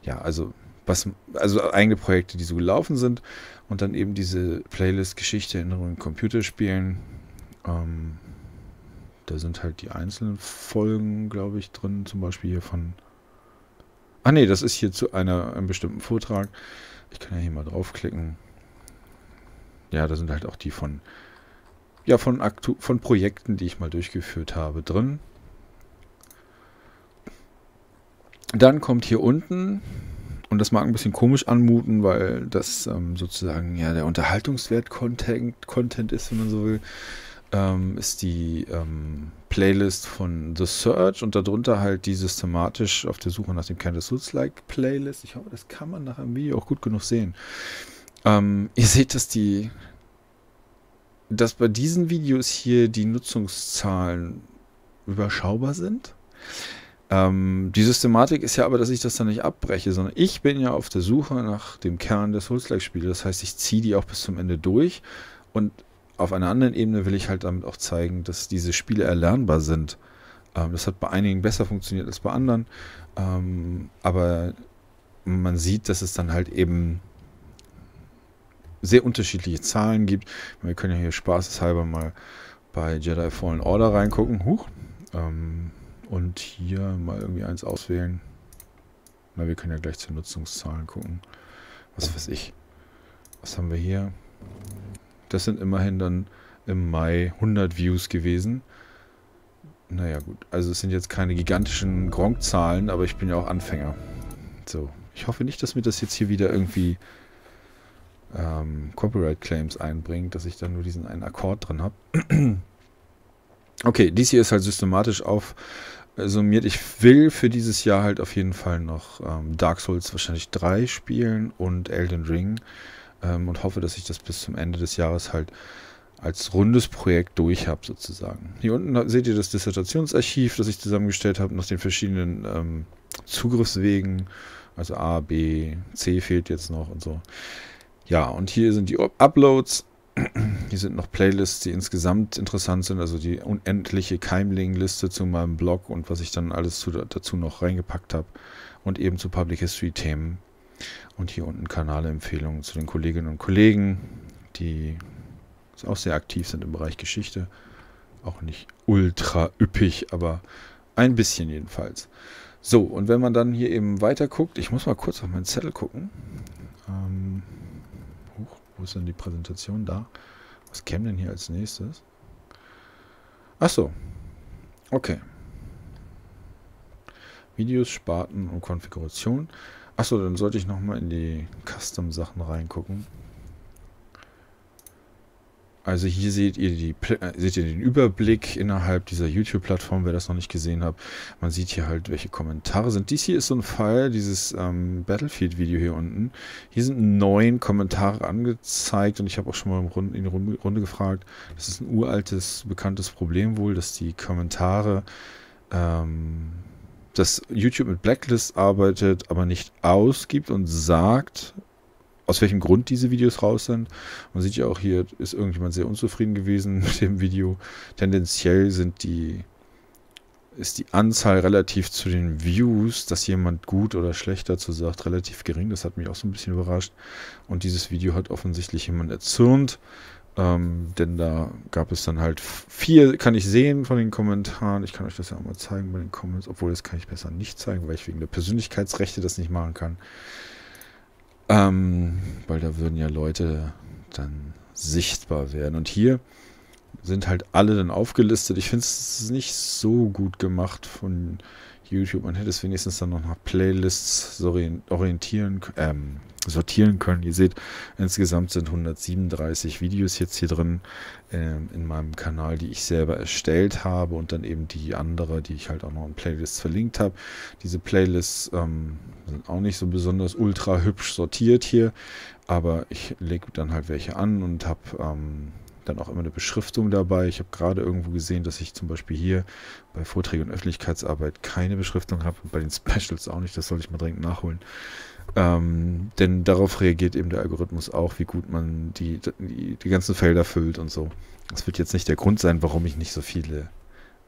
Ja, also was, also eigene Projekte, die so gelaufen sind und dann eben diese Playlist Geschichte, Erinnerungen, Computerspielen. Ähm, da sind halt die einzelnen Folgen, glaube ich, drin. Zum Beispiel hier von... Ah nee, das ist hier zu einer, einem bestimmten Vortrag. Ich kann ja hier mal draufklicken. Ja, da sind halt auch die von... Ja, von, Aktu von Projekten, die ich mal durchgeführt habe, drin. Dann kommt hier unten, und das mag ein bisschen komisch anmuten, weil das ähm, sozusagen ja der Unterhaltungswert-Content Content ist, wenn man so will ähm, ist die ähm, Playlist von The Search und darunter halt die systematisch auf der Suche nach dem Candle Like Playlist. Ich hoffe, das kann man nach im Video auch gut genug sehen. Ähm, ihr seht, dass die, dass bei diesen Videos hier die Nutzungszahlen überschaubar sind. Ähm, die Systematik ist ja aber, dass ich das dann nicht abbreche, sondern ich bin ja auf der Suche nach dem Kern des Souls-like-Spiels. Das heißt, ich ziehe die auch bis zum Ende durch und auf einer anderen Ebene will ich halt damit auch zeigen, dass diese Spiele erlernbar sind. Ähm, das hat bei einigen besser funktioniert als bei anderen. Ähm, aber man sieht, dass es dann halt eben sehr unterschiedliche Zahlen gibt. Wir können ja hier spaßeshalber mal bei Jedi Fallen Order reingucken. Huch. Ähm, und hier mal irgendwie eins auswählen. Na, wir können ja gleich zu Nutzungszahlen gucken. Was weiß ich. Was haben wir hier? Das sind immerhin dann im Mai 100 Views gewesen. Naja gut, also es sind jetzt keine gigantischen Gronk-Zahlen, aber ich bin ja auch Anfänger. So, ich hoffe nicht, dass mir das jetzt hier wieder irgendwie ähm, Copyright-Claims einbringt, dass ich da nur diesen einen Akkord drin habe. okay, dies hier ist halt systematisch aufsummiert. Äh, ich will für dieses Jahr halt auf jeden Fall noch ähm, Dark Souls wahrscheinlich 3 spielen und Elden Ring ähm, und hoffe, dass ich das bis zum Ende des Jahres halt als rundes Projekt durch habe sozusagen. Hier unten seht ihr das Dissertationsarchiv, das ich zusammengestellt habe nach den verschiedenen ähm, Zugriffswegen. Also A, B, C fehlt jetzt noch und so. Ja, und hier sind die Uploads. Hier sind noch Playlists, die insgesamt interessant sind, also die unendliche Keimling-Liste zu meinem Blog und was ich dann alles zu, dazu noch reingepackt habe und eben zu Public History-Themen und hier unten Kanalempfehlungen zu den Kolleginnen und Kollegen, die auch sehr aktiv sind im Bereich Geschichte. Auch nicht ultra üppig, aber ein bisschen jedenfalls. So, und wenn man dann hier eben weiter guckt, ich muss mal kurz auf meinen Zettel gucken. Ähm, hoch, wo ist denn die Präsentation? Da. Was käme denn hier als nächstes? Ach so. Okay. Videos, Sparten und Konfiguration. Achso, dann sollte ich nochmal in die Custom-Sachen reingucken. Also hier seht ihr, die, äh, seht ihr den Überblick innerhalb dieser YouTube-Plattform, wer das noch nicht gesehen hat. Man sieht hier halt, welche Kommentare sind. Dies hier ist so ein Fall, dieses ähm, Battlefield-Video hier unten. Hier sind neun Kommentare angezeigt und ich habe auch schon mal in die Runde, Runde gefragt. Das ist ein uraltes, bekanntes Problem wohl, dass die Kommentare ähm, dass YouTube mit Blacklists arbeitet, aber nicht ausgibt und sagt, aus welchem Grund diese Videos raus sind. Man sieht ja auch hier, ist irgendjemand sehr unzufrieden gewesen mit dem Video. Tendenziell sind die, ist die Anzahl relativ zu den Views, dass jemand gut oder schlecht dazu sagt, relativ gering. Das hat mich auch so ein bisschen überrascht. Und dieses Video hat offensichtlich jemand erzürnt. Ähm, denn da gab es dann halt vier, kann ich sehen von den Kommentaren. Ich kann euch das ja auch mal zeigen bei den Comments, obwohl das kann ich besser nicht zeigen, weil ich wegen der Persönlichkeitsrechte das nicht machen kann. Ähm, weil da würden ja Leute dann sichtbar werden. Und hier sind halt alle dann aufgelistet. Ich finde es nicht so gut gemacht von YouTube. Man hätte es wenigstens dann noch nach Playlists orientieren, ähm, sortieren können. Ihr seht, insgesamt sind 137 Videos jetzt hier drin ähm, in meinem Kanal, die ich selber erstellt habe und dann eben die andere, die ich halt auch noch in Playlists verlinkt habe. Diese Playlists ähm, sind auch nicht so besonders ultra hübsch sortiert hier, aber ich lege dann halt welche an und habe ähm, dann auch immer eine Beschriftung dabei. Ich habe gerade irgendwo gesehen, dass ich zum Beispiel hier bei Vorträgen und Öffentlichkeitsarbeit keine Beschriftung habe und bei den Specials auch nicht. Das sollte ich mal dringend nachholen. Ähm, denn darauf reagiert eben der Algorithmus auch, wie gut man die, die, die, ganzen Felder füllt und so. Das wird jetzt nicht der Grund sein, warum ich nicht so viele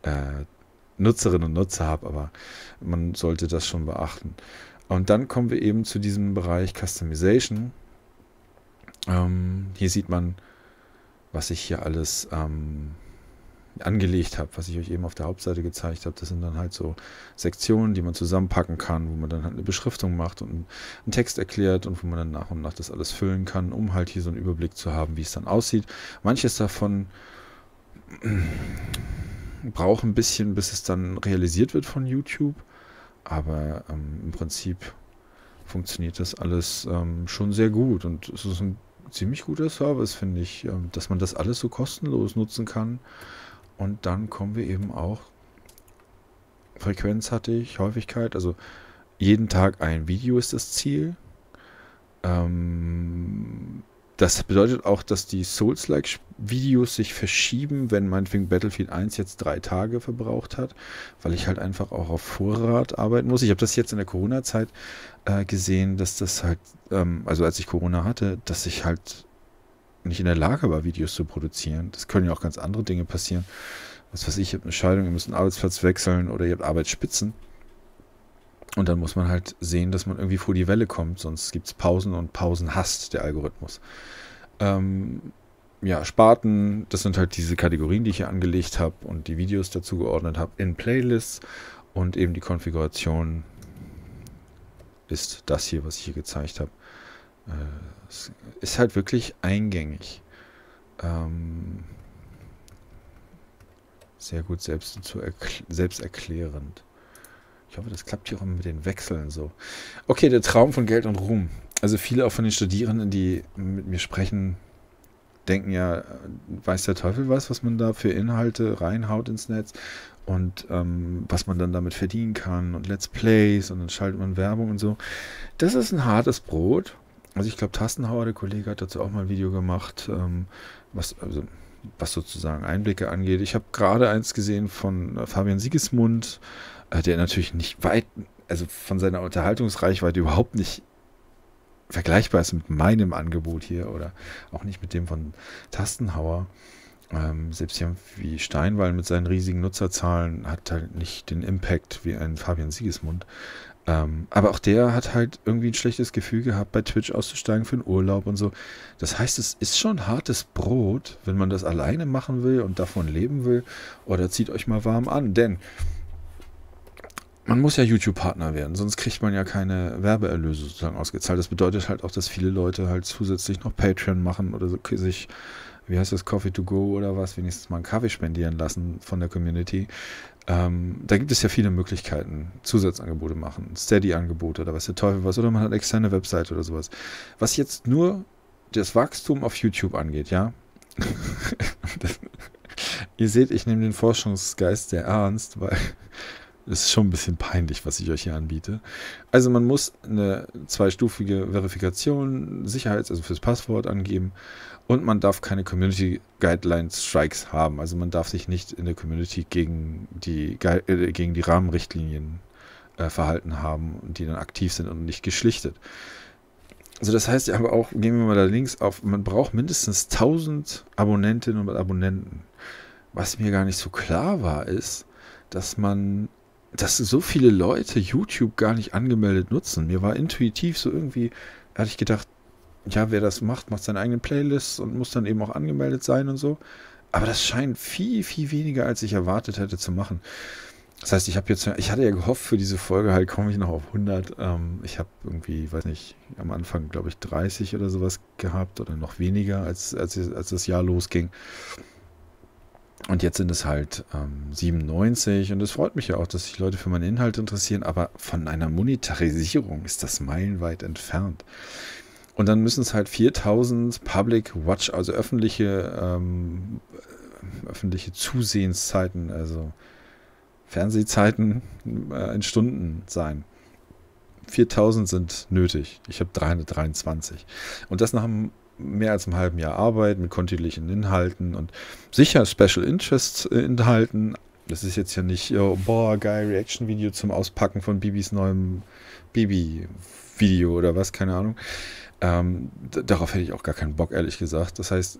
äh, Nutzerinnen und Nutzer habe, aber man sollte das schon beachten. Und dann kommen wir eben zu diesem Bereich Customization. Ähm, hier sieht man, was ich hier alles ähm, angelegt habe, was ich euch eben auf der Hauptseite gezeigt habe. Das sind dann halt so Sektionen, die man zusammenpacken kann, wo man dann halt eine Beschriftung macht und einen Text erklärt und wo man dann nach und nach das alles füllen kann, um halt hier so einen Überblick zu haben, wie es dann aussieht. Manches davon braucht ein bisschen, bis es dann realisiert wird von YouTube, aber ähm, im Prinzip funktioniert das alles ähm, schon sehr gut und es ist ein ziemlich guter Service, finde ich, ähm, dass man das alles so kostenlos nutzen kann. Und dann kommen wir eben auch, Frequenz hatte ich, Häufigkeit, also jeden Tag ein Video ist das Ziel. Ähm, das bedeutet auch, dass die Souls-like-Videos sich verschieben, wenn meinetwegen Battlefield 1 jetzt drei Tage verbraucht hat, weil ich halt einfach auch auf Vorrat arbeiten muss. Ich habe das jetzt in der Corona-Zeit äh, gesehen, dass das halt, ähm, also als ich Corona hatte, dass ich halt nicht in der Lage war, Videos zu produzieren. Das können ja auch ganz andere Dinge passieren. Was weiß ich, ihr habt eine Scheidung, ihr müsst einen Arbeitsplatz wechseln oder ihr habt Arbeitsspitzen. Und dann muss man halt sehen, dass man irgendwie vor die Welle kommt, sonst gibt es Pausen und Pausen hasst der Algorithmus. Ähm, ja, Sparten, das sind halt diese Kategorien, die ich hier angelegt habe und die Videos dazu geordnet habe in Playlists und eben die Konfiguration ist das hier, was ich hier gezeigt habe. Äh, es ist halt wirklich eingängig. Ähm, sehr gut selbst, zu erklärend. Ich hoffe, das klappt hier auch immer mit den Wechseln so. Okay, der Traum von Geld und Ruhm. Also viele auch von den Studierenden, die mit mir sprechen, denken ja, weiß der Teufel was, was man da für Inhalte reinhaut ins Netz und ähm, was man dann damit verdienen kann und Let's Plays und dann schaltet man Werbung und so. Das ist ein hartes Brot. Also ich glaube, Tastenhauer, der Kollege, hat dazu auch mal ein Video gemacht, ähm, was, also, was sozusagen Einblicke angeht. Ich habe gerade eins gesehen von äh, Fabian Sigismund, der natürlich nicht weit, also von seiner Unterhaltungsreichweite überhaupt nicht vergleichbar ist mit meinem Angebot hier oder auch nicht mit dem von Tastenhauer. Ähm, selbst jemand wie Steinwall mit seinen riesigen Nutzerzahlen hat halt nicht den Impact wie ein Fabian Siegesmund. Ähm, aber auch der hat halt irgendwie ein schlechtes Gefühl gehabt, bei Twitch auszusteigen für den Urlaub und so. Das heißt, es ist schon hartes Brot, wenn man das alleine machen will und davon leben will. Oder zieht euch mal warm an, denn man muss ja YouTube-Partner werden, sonst kriegt man ja keine Werbeerlöse sozusagen ausgezahlt. Das bedeutet halt auch, dass viele Leute halt zusätzlich noch Patreon machen oder sich, wie heißt das, Coffee to go oder was, wenigstens mal einen Kaffee spendieren lassen von der Community. Ähm, da gibt es ja viele Möglichkeiten. Zusatzangebote machen, Steady-Angebote oder was der Teufel was, oder man hat externe Webseite oder sowas. Was jetzt nur das Wachstum auf YouTube angeht, ja. ihr seht, ich nehme den Forschungsgeist sehr ernst, weil das ist schon ein bisschen peinlich, was ich euch hier anbiete. Also man muss eine zweistufige Verifikation, Sicherheits, also fürs Passwort angeben und man darf keine Community Guidelines Strikes haben. Also man darf sich nicht in der Community gegen die, äh, gegen die Rahmenrichtlinien äh, verhalten haben, die dann aktiv sind und nicht geschlichtet. Also das heißt aber auch, gehen wir mal da links auf, man braucht mindestens 1000 Abonnentinnen und Abonnenten. Was mir gar nicht so klar war, ist, dass man dass so viele Leute YouTube gar nicht angemeldet nutzen. Mir war intuitiv so irgendwie, hatte ich gedacht, ja, wer das macht, macht seine eigenen Playlists und muss dann eben auch angemeldet sein und so. Aber das scheint viel, viel weniger, als ich erwartet hätte zu machen. Das heißt, ich habe jetzt, ich hatte ja gehofft, für diese Folge halt komme ich noch auf 100. Ähm, ich habe irgendwie, weiß nicht, am Anfang glaube ich 30 oder sowas gehabt oder noch weniger, als, als, als das Jahr losging. Und jetzt sind es halt ähm, 97 und es freut mich ja auch, dass sich Leute für meine Inhalte interessieren, aber von einer Monetarisierung ist das meilenweit entfernt. Und dann müssen es halt 4000 Public Watch, also öffentliche, ähm, äh, öffentliche Zusehenszeiten, also Fernsehzeiten äh, in Stunden sein. 4000 sind nötig. Ich habe 323. Und das nach einem mehr als einem halben Jahr Arbeit mit kontinuierlichen Inhalten und sicher Special Interests Inhalten. Äh, das ist jetzt ja nicht, oh, boah, geil, Reaction-Video zum Auspacken von Bibis neuem Bibi-Video oder was, keine Ahnung. Ähm, darauf hätte ich auch gar keinen Bock, ehrlich gesagt. Das heißt,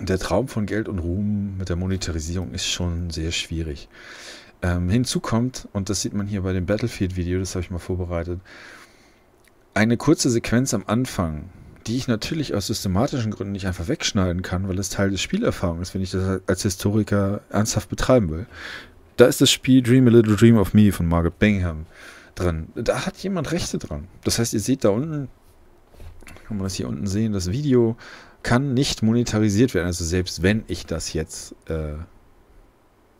der Traum von Geld und Ruhm mit der Monetarisierung ist schon sehr schwierig. Ähm, hinzu kommt, und das sieht man hier bei dem Battlefield-Video, das habe ich mal vorbereitet, eine kurze Sequenz am Anfang, die ich natürlich aus systematischen Gründen nicht einfach wegschneiden kann, weil es Teil des Spielerfahrungs ist, wenn ich das als Historiker ernsthaft betreiben will. Da ist das Spiel Dream a Little Dream of Me von Margaret Bingham drin. Da hat jemand Rechte dran. Das heißt, ihr seht da unten, kann man das hier unten sehen, das Video kann nicht monetarisiert werden. Also selbst wenn ich das jetzt äh,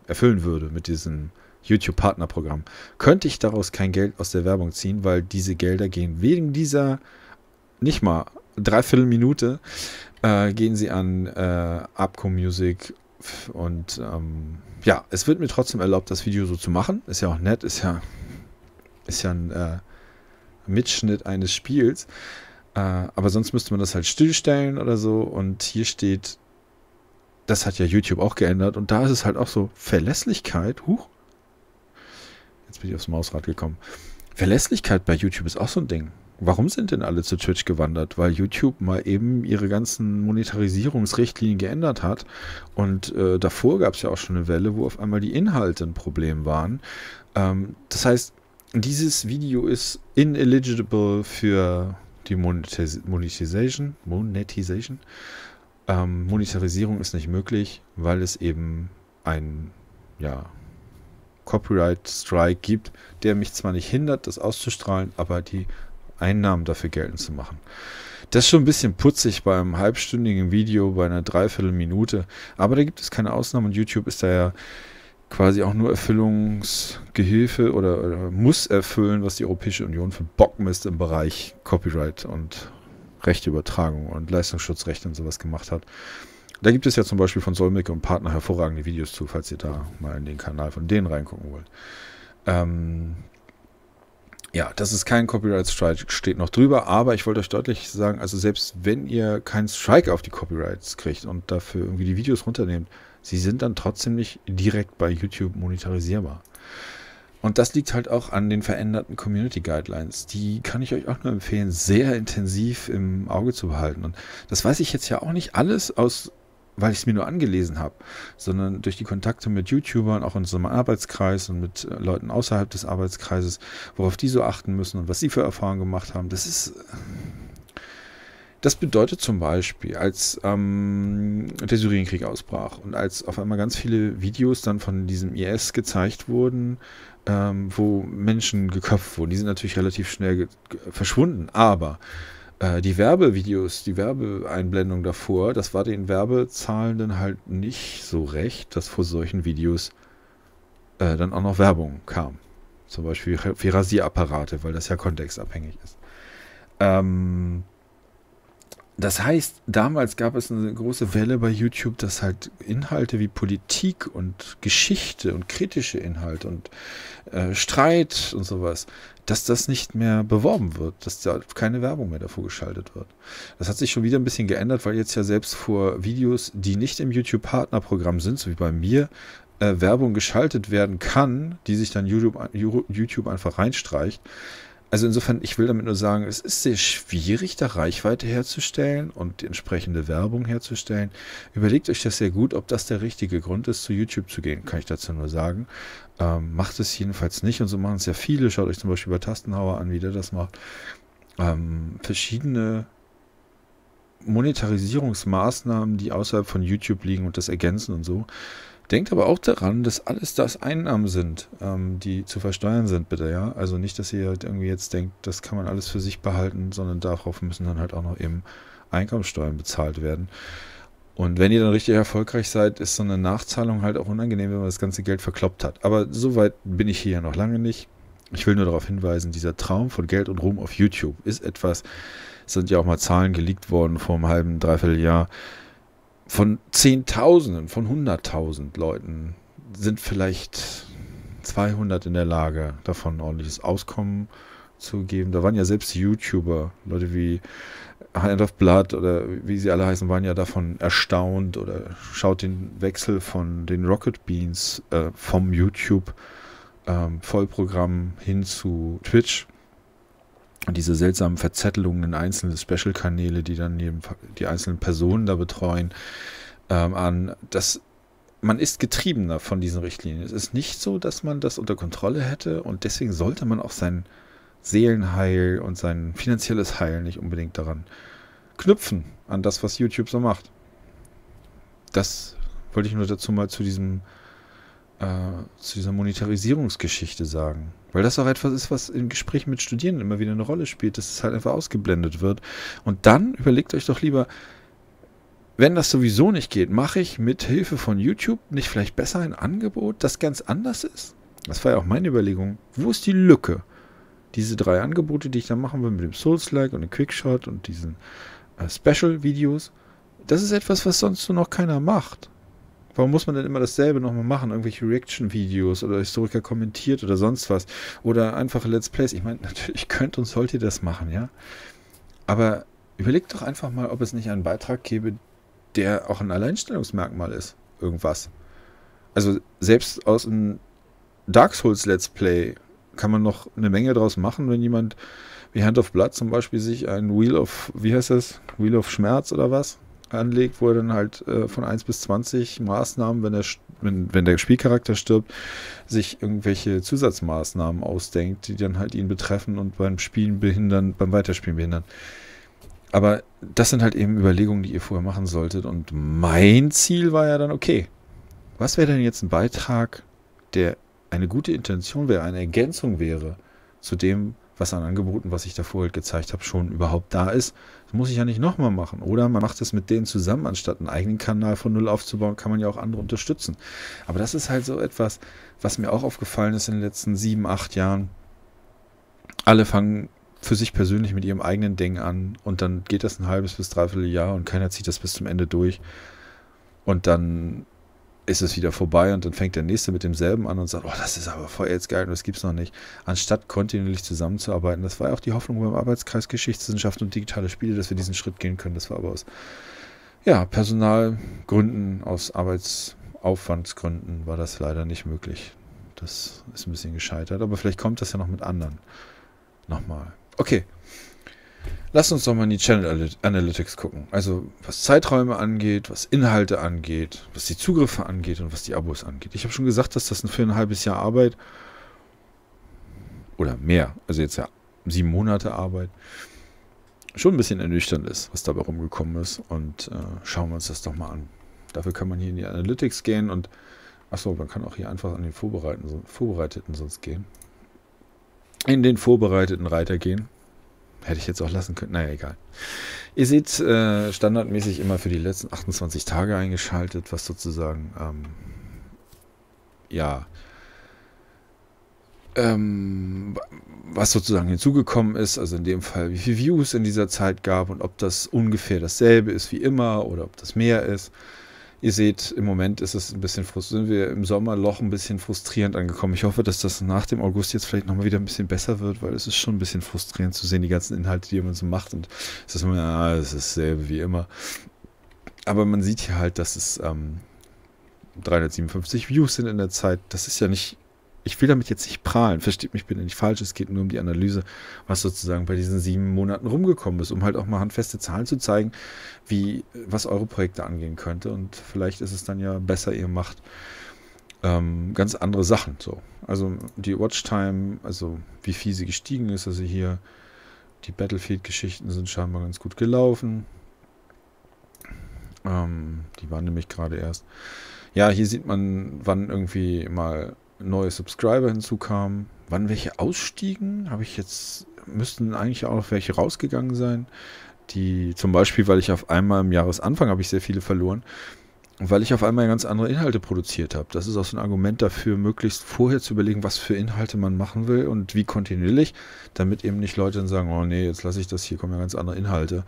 erfüllen würde mit diesem YouTube-Partnerprogramm, könnte ich daraus kein Geld aus der Werbung ziehen, weil diese Gelder gehen wegen dieser nicht mal dreiviertel Minute äh, gehen sie an äh, Upco Music und ähm, ja, es wird mir trotzdem erlaubt, das Video so zu machen. Ist ja auch nett, ist ja, ist ja ein äh, Mitschnitt eines Spiels. Äh, aber sonst müsste man das halt stillstellen oder so. Und hier steht, das hat ja YouTube auch geändert. Und da ist es halt auch so, Verlässlichkeit, huch. Jetzt bin ich aufs Mausrad gekommen. Verlässlichkeit bei YouTube ist auch so ein Ding warum sind denn alle zu Twitch gewandert? Weil YouTube mal eben ihre ganzen Monetarisierungsrichtlinien geändert hat. Und äh, davor gab es ja auch schon eine Welle, wo auf einmal die Inhalte ein Problem waren. Ähm, das heißt, dieses Video ist ineligible für die Monetis Monetization. Monetization. Ähm, Monetarisierung ist nicht möglich, weil es eben ein, ja, Copyright Strike gibt, der mich zwar nicht hindert, das auszustrahlen, aber die Einnahmen dafür geltend zu machen. Das ist schon ein bisschen putzig bei einem halbstündigen Video, bei einer Dreiviertelminute, aber da gibt es keine Ausnahmen und YouTube ist da ja quasi auch nur Erfüllungsgehilfe oder, oder, muss erfüllen, was die Europäische Union für Bockmist im Bereich Copyright und Rechteübertragung und Leistungsschutzrecht und sowas gemacht hat. Da gibt es ja zum Beispiel von Solmecke und Partner hervorragende Videos zu, falls ihr da mal in den Kanal von denen reingucken wollt. Ähm, ja, das ist kein Copyright Strike, steht noch drüber, aber ich wollte euch deutlich sagen, also selbst wenn ihr keinen Strike auf die Copyrights kriegt und dafür irgendwie die Videos runternehmt, sie sind dann trotzdem nicht direkt bei YouTube monetarisierbar. Und das liegt halt auch an den veränderten Community Guidelines. Die kann ich euch auch nur empfehlen, sehr intensiv im Auge zu behalten. Und das weiß ich jetzt ja auch nicht alles aus weil ich es mir nur angelesen habe, sondern durch die Kontakte mit YouTubern, auch in unserem Arbeitskreis und mit äh, Leuten außerhalb des Arbeitskreises, worauf die so achten müssen und was sie für Erfahrungen gemacht haben. Das ist. Das bedeutet zum Beispiel, als ähm, der Syrienkrieg ausbrach und als auf einmal ganz viele Videos dann von diesem IS gezeigt wurden, ähm, wo Menschen geköpft wurden, die sind natürlich relativ schnell verschwunden, aber äh, die Werbevideos, die Werbeeinblendung davor, das war den Werbezahlenden halt nicht so recht, dass vor solchen Videos äh, dann auch noch Werbung kam. Zum Beispiel für Rasierapparate, weil das ja kontextabhängig ist. Ähm, das heißt, damals gab es eine große Welle bei YouTube, dass halt Inhalte wie Politik und Geschichte und kritische Inhalte und äh, Streit und sowas dass das nicht mehr beworben wird, dass da keine Werbung mehr davor geschaltet wird. Das hat sich schon wieder ein bisschen geändert, weil jetzt ja selbst vor Videos, die nicht im YouTube-Partnerprogramm sind, so wie bei mir, äh, Werbung geschaltet werden kann, die sich dann YouTube, YouTube einfach reinstreicht. Also insofern, ich will damit nur sagen, es ist sehr schwierig, da Reichweite herzustellen und die entsprechende Werbung herzustellen. Überlegt euch das sehr gut, ob das der richtige Grund ist, zu YouTube zu gehen, kann ich dazu nur sagen. Ähm, macht es jedenfalls nicht und so machen es ja viele. Schaut euch zum Beispiel bei Tastenhauer an, wie der das macht. Ähm, verschiedene Monetarisierungsmaßnahmen, die außerhalb von YouTube liegen und das ergänzen und so. Denkt aber auch daran, dass alles das Einnahmen sind, ähm, die zu versteuern sind, bitte, ja. Also nicht, dass ihr halt irgendwie jetzt denkt, das kann man alles für sich behalten, sondern darauf müssen dann halt auch noch eben Einkommensteuern bezahlt werden. Und wenn ihr dann richtig erfolgreich seid, ist so eine Nachzahlung halt auch unangenehm, wenn man das ganze Geld verkloppt hat. Aber so weit bin ich hier ja noch lange nicht. Ich will nur darauf hinweisen, dieser Traum von Geld und Ruhm auf YouTube ist etwas, es sind ja auch mal Zahlen geleakt worden vor einem halben, dreiviertel Jahr, von Zehntausenden, von Hunderttausend Leuten sind vielleicht 200 in der Lage, davon ordentliches Auskommen zu geben. Da waren ja selbst YouTuber, Leute wie Hand of Blood oder wie sie alle heißen, waren ja davon erstaunt oder schaut den Wechsel von den Rocket Beans äh, vom YouTube ähm, Vollprogramm hin zu Twitch. diese seltsamen Verzettelungen in einzelne Special-Kanäle, die dann die einzelnen Personen da betreuen, ähm, an. Das, man ist getriebener von diesen Richtlinien. Es ist nicht so, dass man das unter Kontrolle hätte und deswegen sollte man auch sein Seelenheil und sein finanzielles Heil nicht unbedingt daran knüpfen, an das, was YouTube so macht. Das wollte ich nur dazu mal zu diesem äh, zu dieser Monetarisierungsgeschichte sagen. Weil das auch etwas ist, was im Gespräch mit Studierenden immer wieder eine Rolle spielt, dass es halt einfach ausgeblendet wird. Und dann überlegt euch doch lieber, wenn das sowieso nicht geht, mache ich mit Hilfe von YouTube nicht vielleicht besser ein Angebot, das ganz anders ist? Das war ja auch meine Überlegung. Wo ist die Lücke? diese drei Angebote, die ich da machen will mit dem Souls-Like und dem Quickshot und diesen äh, Special-Videos, das ist etwas, was sonst so noch keiner macht. Warum muss man denn immer dasselbe nochmal machen? Irgendwelche Reaction-Videos oder Historiker kommentiert oder sonst was. Oder einfache Let's Plays. Ich meine, natürlich könnt und sollt ihr das machen, ja. Aber überlegt doch einfach mal, ob es nicht einen Beitrag gäbe, der auch ein Alleinstellungsmerkmal ist. Irgendwas. Also selbst aus einem Dark Souls Let's Play kann man noch eine Menge draus machen, wenn jemand wie Hand of Blood zum Beispiel sich ein Wheel of, wie heißt das, Wheel of Schmerz oder was anlegt, wo er dann halt äh, von 1 bis 20 Maßnahmen, wenn, er, wenn, wenn der Spielcharakter stirbt, sich irgendwelche Zusatzmaßnahmen ausdenkt, die dann halt ihn betreffen und beim Spielen behindern, beim Weiterspielen behindern. Aber das sind halt eben Überlegungen, die ihr vorher machen solltet. Und mein Ziel war ja dann, okay, was wäre denn jetzt ein Beitrag, der eine gute Intention wäre, eine Ergänzung wäre zu dem, was an Angeboten, was ich da vorher halt gezeigt habe, schon überhaupt da ist. Das muss ich ja nicht nochmal machen. Oder man macht es mit denen zusammen, anstatt einen eigenen Kanal von Null aufzubauen, kann man ja auch andere unterstützen. Aber das ist halt so etwas, was mir auch aufgefallen ist in den letzten sieben, acht Jahren. Alle fangen für sich persönlich mit ihrem eigenen Ding an und dann geht das ein halbes bis dreiviertel Jahr und keiner zieht das bis zum Ende durch. Und dann ist es wieder vorbei und dann fängt der nächste mit demselben an und sagt, oh, das ist aber voll jetzt geil und das gibt's noch nicht. Anstatt kontinuierlich zusammenzuarbeiten, das war ja auch die Hoffnung beim Arbeitskreis Geschichtswissenschaft und digitale Spiele, dass wir diesen Schritt gehen können. Das war aber aus ja, Personalgründen, aus Arbeitsaufwandsgründen war das leider nicht möglich. Das ist ein bisschen gescheitert, aber vielleicht kommt das ja noch mit anderen. Nochmal. Okay. Lass uns doch mal in die Channel Analytics gucken. Also was Zeiträume angeht, was Inhalte angeht, was die Zugriffe angeht und was die Abos angeht. Ich habe schon gesagt, dass das für ein halbes Jahr Arbeit oder mehr, also jetzt ja sieben Monate Arbeit, schon ein bisschen ernüchternd ist, was dabei rumgekommen ist. Und äh, schauen wir uns das doch mal an. Dafür kann man hier in die Analytics gehen und achso, man kann auch hier einfach an den Vorbereiteten, Vorbereiteten sonst gehen. In den vorbereiteten Reiter gehen Hätte ich jetzt auch lassen können. Naja, egal. Ihr seht äh, standardmäßig immer für die letzten 28 Tage eingeschaltet, was sozusagen, ähm, ja, ähm, was sozusagen hinzugekommen ist, also in dem Fall, wie viele Views in dieser Zeit gab und ob das ungefähr dasselbe ist wie immer oder ob das mehr ist. Ihr seht, im Moment ist es ein bisschen frustrierend. Sind wir im Sommerloch ein bisschen frustrierend angekommen. Ich hoffe, dass das nach dem August jetzt vielleicht nochmal wieder ein bisschen besser wird, weil es ist schon ein bisschen frustrierend zu sehen, die ganzen Inhalte, die man so macht. Und es ist immer, ah, es ist dasselbe wie immer. Aber man sieht hier halt, dass es ähm, 357 Views sind in der Zeit. Das ist ja nicht ich will damit jetzt nicht prahlen, versteht mich bitte nicht falsch, es geht nur um die Analyse, was sozusagen bei diesen sieben Monaten rumgekommen ist, um halt auch mal handfeste Zahlen zu zeigen, wie, was eure Projekte angehen könnte. Und vielleicht ist es dann ja besser, ihr macht ähm, ganz andere Sachen. So. Also die Watchtime, also wie viel sie gestiegen ist, also hier die Battlefield-Geschichten sind scheinbar ganz gut gelaufen. Ähm, die waren nämlich gerade erst. Ja, hier sieht man, wann irgendwie mal neue Subscriber hinzukamen. Wann welche ausstiegen, habe ich jetzt, müssten eigentlich auch noch welche rausgegangen sein. Die zum Beispiel, weil ich auf einmal im Jahresanfang habe ich sehr viele verloren, weil ich auf einmal ganz andere Inhalte produziert habe. Das ist auch so ein Argument dafür, möglichst vorher zu überlegen, was für Inhalte man machen will und wie kontinuierlich, damit eben nicht Leute dann sagen, oh nee, jetzt lasse ich das, hier kommen ja ganz andere Inhalte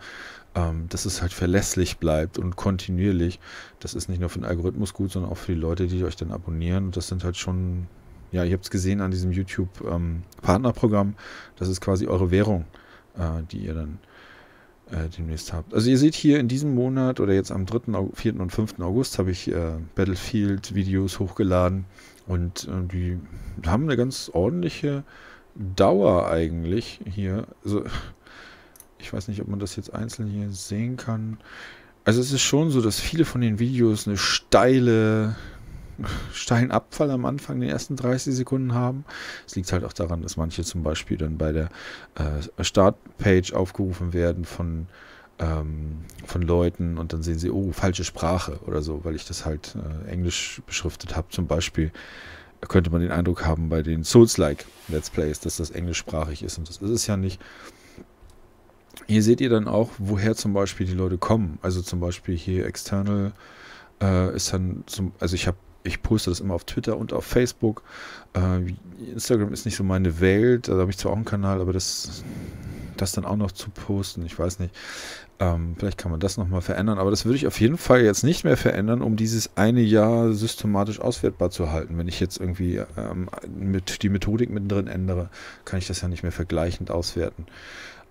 ähm, dass es halt verlässlich bleibt und kontinuierlich. Das ist nicht nur für den Algorithmus gut, sondern auch für die Leute, die euch dann abonnieren. Und das sind halt schon, ja, ihr habt es gesehen an diesem YouTube-Partnerprogramm, ähm, das ist quasi eure Währung, äh, die ihr dann äh, demnächst habt. Also ihr seht hier in diesem Monat oder jetzt am 3., 4. und 5. August habe ich äh, Battlefield-Videos hochgeladen und äh, die haben eine ganz ordentliche Dauer eigentlich hier. Also ich weiß nicht, ob man das jetzt einzeln hier sehen kann. Also es ist schon so, dass viele von den Videos eine steile, steilen Abfall am Anfang, den ersten 30 Sekunden haben. Es liegt halt auch daran, dass manche zum Beispiel dann bei der äh, Startpage aufgerufen werden von ähm, von Leuten und dann sehen sie, oh, falsche Sprache oder so, weil ich das halt äh, Englisch beschriftet habe. Zum Beispiel könnte man den Eindruck haben bei den Souls-like Let's Plays, dass das englischsprachig ist und das ist es ja nicht. Hier seht ihr dann auch, woher zum Beispiel die Leute kommen. Also zum Beispiel hier External äh, ist dann, zum, also ich habe ich poste das immer auf Twitter und auf Facebook. Äh, Instagram ist nicht so meine Welt, da habe ich zwar auch einen Kanal, aber das, das dann auch noch zu posten, ich weiß nicht. Ähm, vielleicht kann man das nochmal verändern, aber das würde ich auf jeden Fall jetzt nicht mehr verändern, um dieses eine Jahr systematisch auswertbar zu halten. Wenn ich jetzt irgendwie ähm, mit die Methodik mittendrin ändere, kann ich das ja nicht mehr vergleichend auswerten.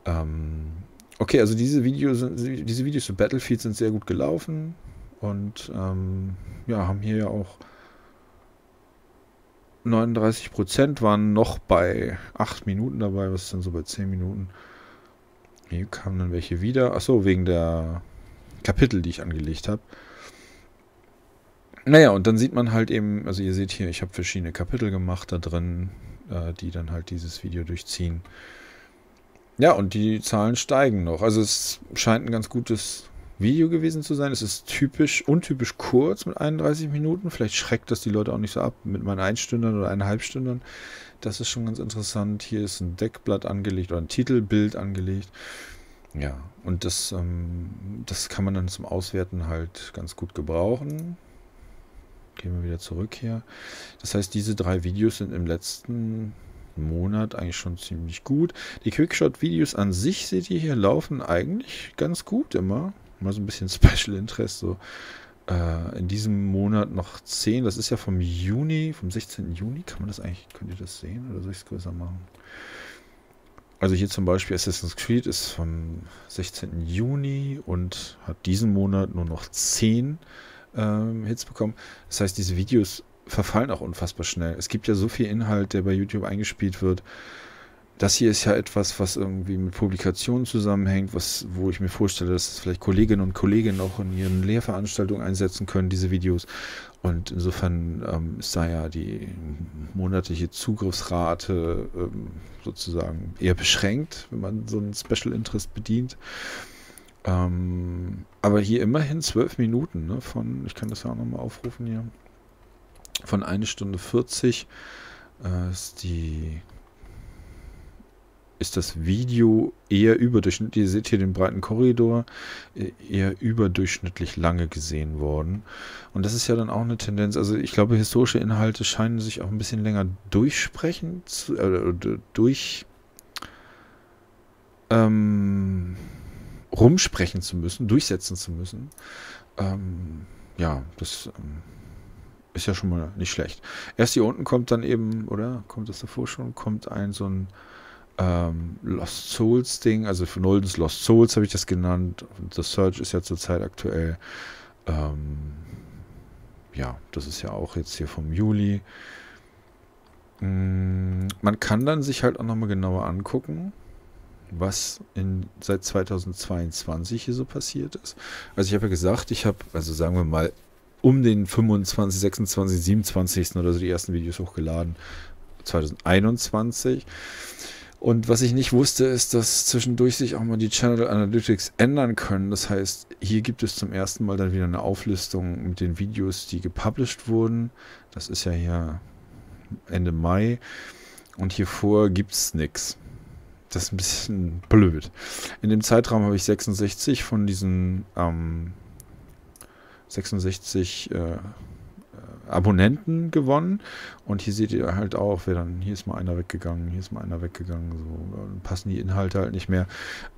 Ähm, okay, also diese Videos, diese Videos zu Battlefield sind sehr gut gelaufen und ähm, ja, haben hier ja auch 39 waren noch bei 8 Minuten dabei, was ist dann so bei 10 Minuten? Hier kamen dann welche wieder. Achso, wegen der Kapitel, die ich angelegt habe. Naja, und dann sieht man halt eben, also ihr seht hier, ich habe verschiedene Kapitel gemacht da drin, äh, die dann halt dieses Video durchziehen. Ja, und die Zahlen steigen noch. Also es scheint ein ganz gutes Video gewesen zu sein. Es ist typisch, untypisch kurz mit 31 Minuten. Vielleicht schreckt das die Leute auch nicht so ab mit meinen Einstündern oder Eineinhalbstündern. Das ist schon ganz interessant. Hier ist ein Deckblatt angelegt oder ein Titelbild angelegt. Ja, und das, ähm, das kann man dann zum Auswerten halt ganz gut gebrauchen. Gehen wir wieder zurück hier. Das heißt, diese drei Videos sind im letzten letzten Monat eigentlich schon ziemlich gut. Die Quickshot-Videos an sich, seht ihr hier, laufen eigentlich ganz gut immer. Mal so ein bisschen Special Interest, so äh, in diesem Monat noch 10. Das ist ja vom Juni, vom 16. Juni. Kann man das eigentlich, könnt ihr das sehen oder soll ich es größer machen? Also hier zum Beispiel Assassin's Creed ist vom 16. Juni und hat diesen Monat nur noch 10 ähm, Hits bekommen. Das heißt, diese Videos verfallen auch unfassbar schnell. Es gibt ja so viel Inhalt, der bei YouTube eingespielt wird. Das hier ist ja etwas, was irgendwie mit Publikationen zusammenhängt, was, wo ich mir vorstelle, dass das vielleicht Kolleginnen und Kollegen auch in ihren Lehrveranstaltungen einsetzen können, diese Videos. Und insofern ähm, ist da ja die monatliche Zugriffsrate ähm, sozusagen eher beschränkt, wenn man so einen Special Interest bedient. Ähm, aber hier immerhin zwölf Minuten ne, von, ich kann das ja auch nochmal aufrufen hier von 1 Stunde 40 äh, ist die ist das Video eher überdurchschnittlich, ihr seht hier den breiten Korridor, äh, eher überdurchschnittlich lange gesehen worden. Und das ist ja dann auch eine Tendenz, also ich glaube, historische Inhalte scheinen sich auch ein bisschen länger durchsprechen, zu, äh, durch ähm, rumsprechen zu müssen, durchsetzen zu müssen. Ähm, ja, das ähm, ist ja schon mal nicht schlecht. Erst hier unten kommt dann eben, oder? Kommt das davor schon? Kommt ein so ein ähm, Lost Souls Ding. Also für Noldens Lost Souls habe ich das genannt. Und The Search ist ja zurzeit aktuell. Ähm, ja, das ist ja auch jetzt hier vom Juli. Mm, man kann dann sich halt auch nochmal genauer angucken, was in, seit 2022 hier so passiert ist. Also ich habe ja gesagt, ich habe, also sagen wir mal, um den 25, 26, 27. oder so die ersten Videos hochgeladen. 2021. Und was ich nicht wusste, ist, dass zwischendurch sich auch mal die Channel Analytics ändern können. Das heißt, hier gibt es zum ersten Mal dann wieder eine Auflistung mit den Videos, die gepublished wurden. Das ist ja hier Ende Mai. Und hier vor gibt es nichts. Das ist ein bisschen blöd. In dem Zeitraum habe ich 66 von diesen ähm, 66 äh, äh, Abonnenten gewonnen. Und hier seht ihr halt auch, wer dann, hier ist mal einer weggegangen, hier ist mal einer weggegangen, so dann passen die Inhalte halt nicht mehr.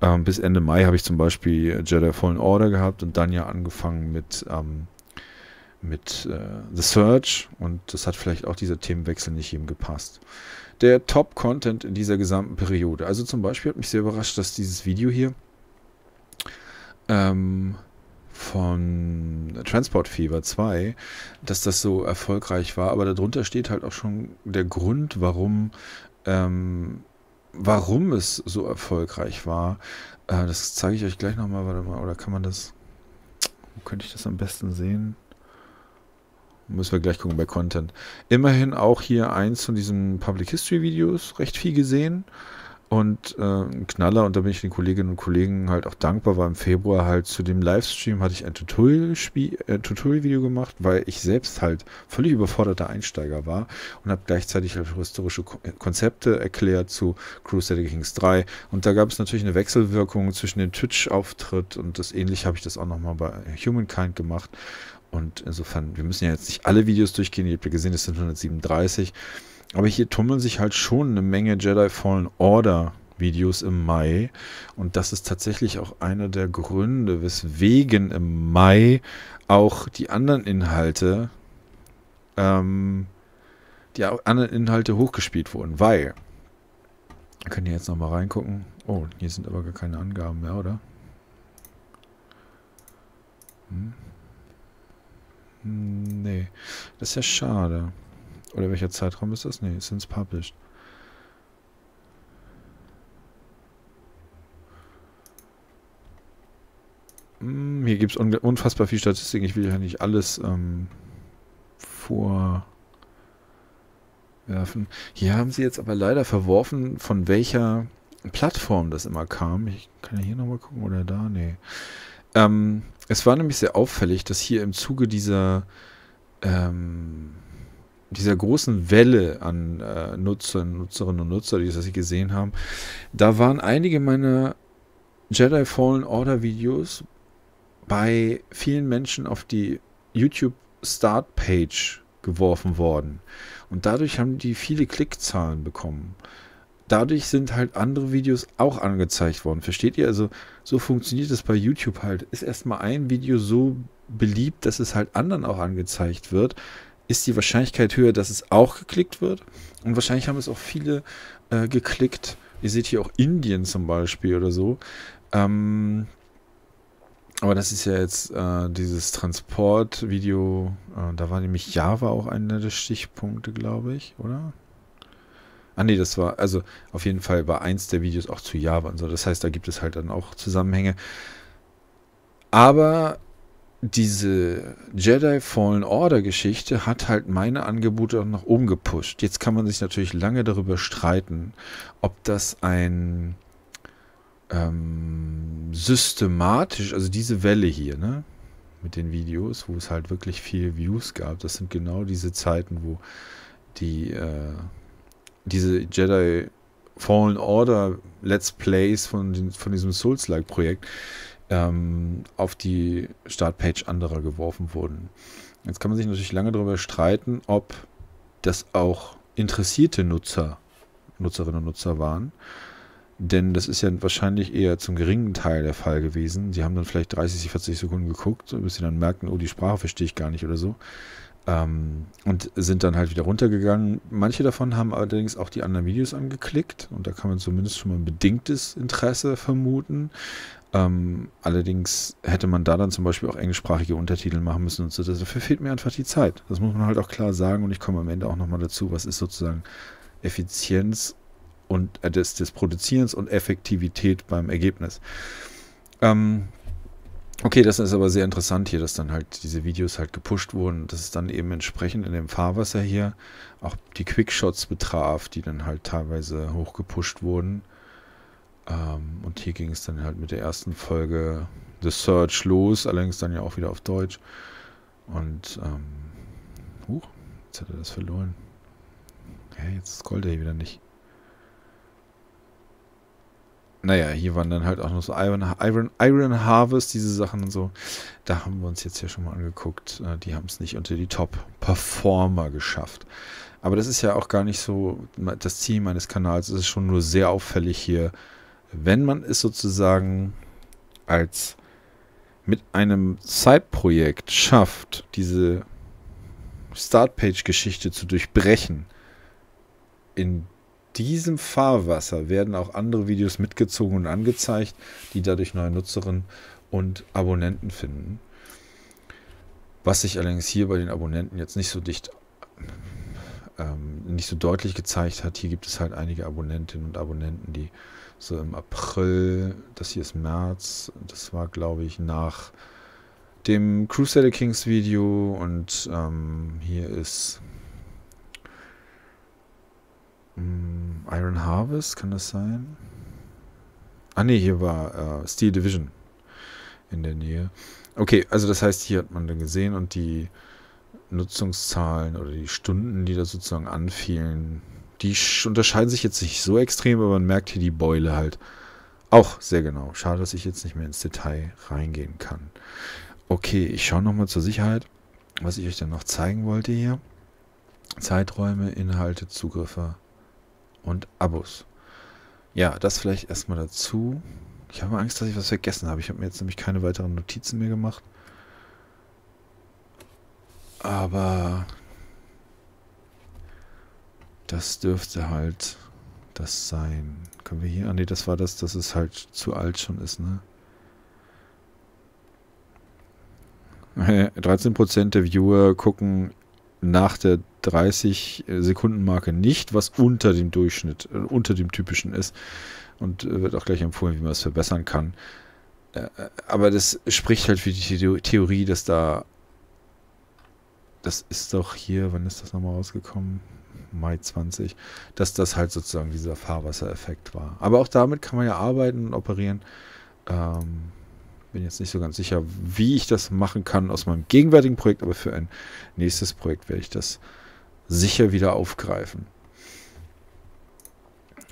Ähm, bis Ende Mai habe ich zum Beispiel Jedi Fallen Order gehabt und dann ja angefangen mit, ähm, mit äh, The Search und das hat vielleicht auch dieser Themenwechsel nicht jedem gepasst. Der Top-Content in dieser gesamten Periode. Also zum Beispiel hat mich sehr überrascht, dass dieses Video hier ähm, von Transport Fever 2, dass das so erfolgreich war. Aber darunter steht halt auch schon der Grund, warum, ähm, warum es so erfolgreich war. Äh, das zeige ich euch gleich nochmal. Warte mal, oder kann man das. Wo könnte ich das am besten sehen? Müssen wir gleich gucken bei Content. Immerhin auch hier eins von diesen Public History Videos recht viel gesehen und äh, ein Knaller. Und da bin ich den Kolleginnen und Kollegen halt auch dankbar, weil im Februar halt zu dem Livestream hatte ich ein äh, Tutorial-Video äh, Tutorial gemacht, weil ich selbst halt völlig überforderter Einsteiger war und habe gleichzeitig halt historische äh, Konzepte erklärt zu Crusader Kings 3. Und da gab es natürlich eine Wechselwirkung zwischen dem Twitch-Auftritt und das ähnlich habe ich das auch nochmal bei Humankind gemacht. Und insofern, wir müssen ja jetzt nicht alle Videos durchgehen, ihr habt ja gesehen, es sind 137. Aber hier tummeln sich halt schon eine Menge Jedi Fallen Order Videos im Mai. Und das ist tatsächlich auch einer der Gründe, weswegen im Mai auch die anderen Inhalte, ähm, die anderen Inhalte hochgespielt wurden. Weil, wir können hier jetzt nochmal reingucken. Oh, hier sind aber gar keine Angaben mehr, oder? Hm. hm nee, das ist ja schade. Oder welcher Zeitraum ist das? Nee, since published. Hm, hier gibt es unfassbar viel Statistik. Ich will ja nicht alles ähm, vorwerfen. Hier haben sie jetzt aber leider verworfen, von welcher Plattform das immer kam. Ich kann ja hier nochmal gucken oder da. Nee. Ähm, es war nämlich sehr auffällig, dass hier im Zuge dieser ähm, dieser großen Welle an äh, Nutzern, Nutzerinnen und Nutzer, die das gesehen haben, da waren einige meiner Jedi Fallen Order Videos bei vielen Menschen auf die YouTube Startpage geworfen worden. Und dadurch haben die viele Klickzahlen bekommen. Dadurch sind halt andere Videos auch angezeigt worden. Versteht ihr? Also so funktioniert das bei YouTube halt. Ist erstmal ein Video so beliebt, dass es halt anderen auch angezeigt wird, ist die Wahrscheinlichkeit höher, dass es auch geklickt wird. Und wahrscheinlich haben es auch viele äh, geklickt. Ihr seht hier auch Indien zum Beispiel oder so. Ähm, aber das ist ja jetzt äh, dieses Transportvideo. Äh, da war nämlich Java auch einer der Stichpunkte, glaube ich, oder? Ah nee, das war, also auf jeden Fall war eins der Videos auch zu Java und so. Das heißt, da gibt es halt dann auch Zusammenhänge. Aber diese Jedi Fallen Order Geschichte hat halt meine Angebote auch nach oben gepusht. Jetzt kann man sich natürlich lange darüber streiten, ob das ein ähm, systematisch, also diese Welle hier, ne? Mit den Videos, wo es halt wirklich viel Views gab. Das sind genau diese Zeiten, wo die äh, diese Jedi Fallen Order Let's Plays von, den, von diesem Souls-like-Projekt ähm, auf die Startpage anderer geworfen wurden. Jetzt kann man sich natürlich lange darüber streiten, ob das auch interessierte Nutzer, Nutzerinnen und Nutzer waren. Denn das ist ja wahrscheinlich eher zum geringen Teil der Fall gewesen. Sie haben dann vielleicht 30, 40 Sekunden geguckt, bis sie dann merkten, oh, die Sprache verstehe ich gar nicht oder so. Ähm, und sind dann halt wieder runtergegangen. Manche davon haben allerdings auch die anderen Videos angeklickt und da kann man zumindest schon mal ein bedingtes Interesse vermuten. Ähm, allerdings hätte man da dann zum Beispiel auch englischsprachige Untertitel machen müssen und so. Dafür fehlt mir einfach die Zeit. Das muss man halt auch klar sagen und ich komme am Ende auch nochmal dazu, was ist sozusagen Effizienz und äh, des, des Produzierens und Effektivität beim Ergebnis. Ähm, okay, das ist aber sehr interessant hier, dass dann halt diese Videos halt gepusht wurden, dass es dann eben entsprechend in dem Fahrwasser hier auch die Quickshots betraf, die dann halt teilweise hochgepusht wurden ähm, und hier ging es dann halt mit der ersten Folge The Search los, allerdings dann ja auch wieder auf Deutsch. Und, ähm, huch, jetzt hat er das verloren. Ja, jetzt scrollt er hier wieder nicht. Naja, hier waren dann halt auch noch so Iron, Iron, Iron Harvest, diese Sachen und so. Da haben wir uns jetzt ja schon mal angeguckt. Äh, die haben es nicht unter die Top-Performer geschafft. Aber das ist ja auch gar nicht so das Ziel meines Kanals. Es ist schon nur sehr auffällig hier, wenn man es sozusagen als mit einem Side-Projekt schafft, diese Startpage-Geschichte zu durchbrechen, in diesem Fahrwasser werden auch andere Videos mitgezogen und angezeigt, die dadurch neue Nutzerinnen und Abonnenten finden. Was sich allerdings hier bei den Abonnenten jetzt nicht so dicht, ähm, nicht so deutlich gezeigt hat. Hier gibt es halt einige Abonnentinnen und Abonnenten, die so im April, das hier ist März, das war glaube ich nach dem Crusader Kings Video und ähm, hier ist ähm, Iron Harvest, kann das sein? Ah ne, hier war äh, Steel Division in der Nähe. Okay, also das heißt, hier hat man dann gesehen und die Nutzungszahlen oder die Stunden, die da sozusagen anfielen, die unterscheiden sich jetzt nicht so extrem, aber man merkt hier die Beule halt auch sehr genau. Schade, dass ich jetzt nicht mehr ins Detail reingehen kann. Okay, ich schaue nochmal zur Sicherheit, was ich euch dann noch zeigen wollte hier. Zeiträume, Inhalte, Zugriffe und Abos. Ja, das vielleicht erstmal dazu. Ich habe Angst, dass ich was vergessen habe. Ich habe mir jetzt nämlich keine weiteren Notizen mehr gemacht. Aber das dürfte halt das sein. Können wir hier... Ah ne, das war das, dass es halt zu alt schon ist, ne? 13% der Viewer gucken nach der 30 Sekunden Marke nicht, was unter dem Durchschnitt, äh, unter dem typischen ist. Und äh, wird auch gleich empfohlen, wie man es verbessern kann. Äh, aber das spricht halt für die Theorie, dass da... Das ist doch hier, wann ist das nochmal rausgekommen? Mai 20, dass das halt sozusagen dieser Fahrwassereffekt war. Aber auch damit kann man ja arbeiten und operieren. Ähm, bin jetzt nicht so ganz sicher, wie ich das machen kann aus meinem gegenwärtigen Projekt, aber für ein nächstes Projekt werde ich das sicher wieder aufgreifen.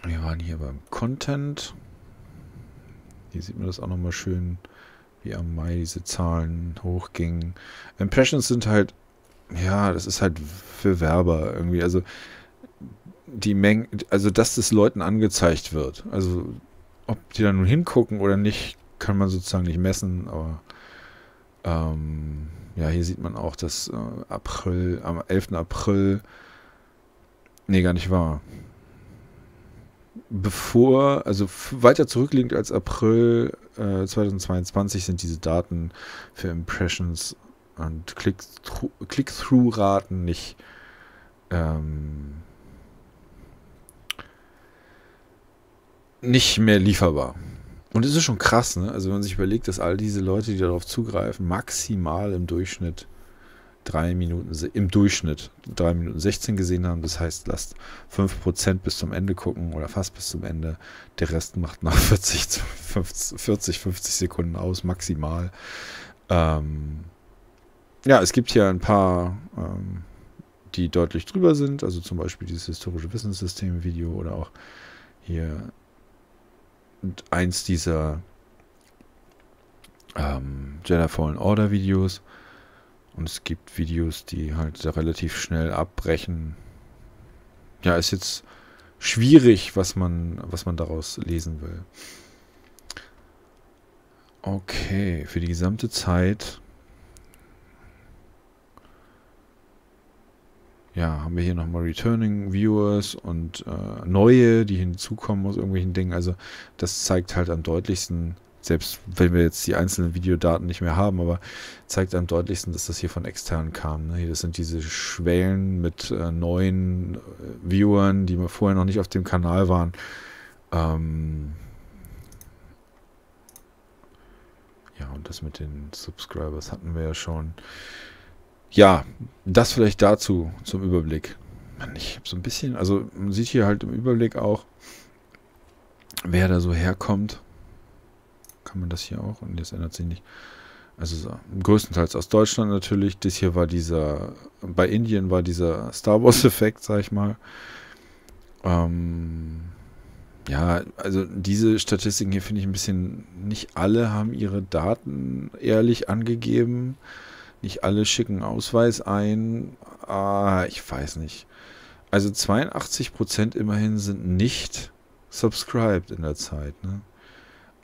Wir waren hier beim Content. Hier sieht man das auch nochmal schön, wie am Mai diese Zahlen hochgingen. Impressions sind halt ja, das ist halt für Werber irgendwie. Also die Menge, also dass das Leuten angezeigt wird. Also ob die da nun hingucken oder nicht, kann man sozusagen nicht messen, aber ähm, ja, hier sieht man auch, dass äh, April, am 11. April, nee, gar nicht wahr. Bevor, also weiter zurückliegend als April äh, 2022 sind diese Daten für Impressions und Click-Through-Raten nicht ähm, nicht mehr lieferbar. Und es ist schon krass, ne? Also wenn man sich überlegt, dass all diese Leute, die darauf zugreifen, maximal im Durchschnitt drei Minuten, im Durchschnitt drei Minuten 16 gesehen haben. Das heißt, lasst 5% bis zum Ende gucken oder fast bis zum Ende. Der Rest macht nach 40, 50, 40 50 Sekunden aus, maximal. Ähm, ja, es gibt hier ein paar, ähm, die deutlich drüber sind. Also zum Beispiel dieses historische Wissenssystem-Video oder auch hier eins dieser ähm, Jedi Fallen Order Videos. Und es gibt Videos, die halt relativ schnell abbrechen. Ja, ist jetzt schwierig, was man, was man daraus lesen will. Okay, für die gesamte Zeit ja, haben wir hier nochmal Returning Viewers und äh, neue, die hinzukommen aus irgendwelchen Dingen. Also das zeigt halt am deutlichsten, selbst wenn wir jetzt die einzelnen Videodaten nicht mehr haben, aber zeigt am deutlichsten, dass das hier von extern kam. Ne? Das sind diese Schwellen mit äh, neuen äh, Viewern, die vorher noch nicht auf dem Kanal waren. Ähm ja, und das mit den Subscribers hatten wir ja schon ja, das vielleicht dazu zum Überblick. Mann, ich habe so ein bisschen, also man sieht hier halt im Überblick auch, wer da so herkommt. Kann man das hier auch? Und jetzt ändert sich nicht. Also so, größtenteils aus Deutschland natürlich. Das hier war dieser, bei Indien war dieser Star Wars-Effekt, sag ich mal. Ähm, ja, also diese Statistiken hier finde ich ein bisschen, nicht alle haben ihre Daten ehrlich angegeben. Nicht alle schicken Ausweis ein. Ah, ich weiß nicht. Also 82% immerhin sind nicht subscribed in der Zeit. Ne?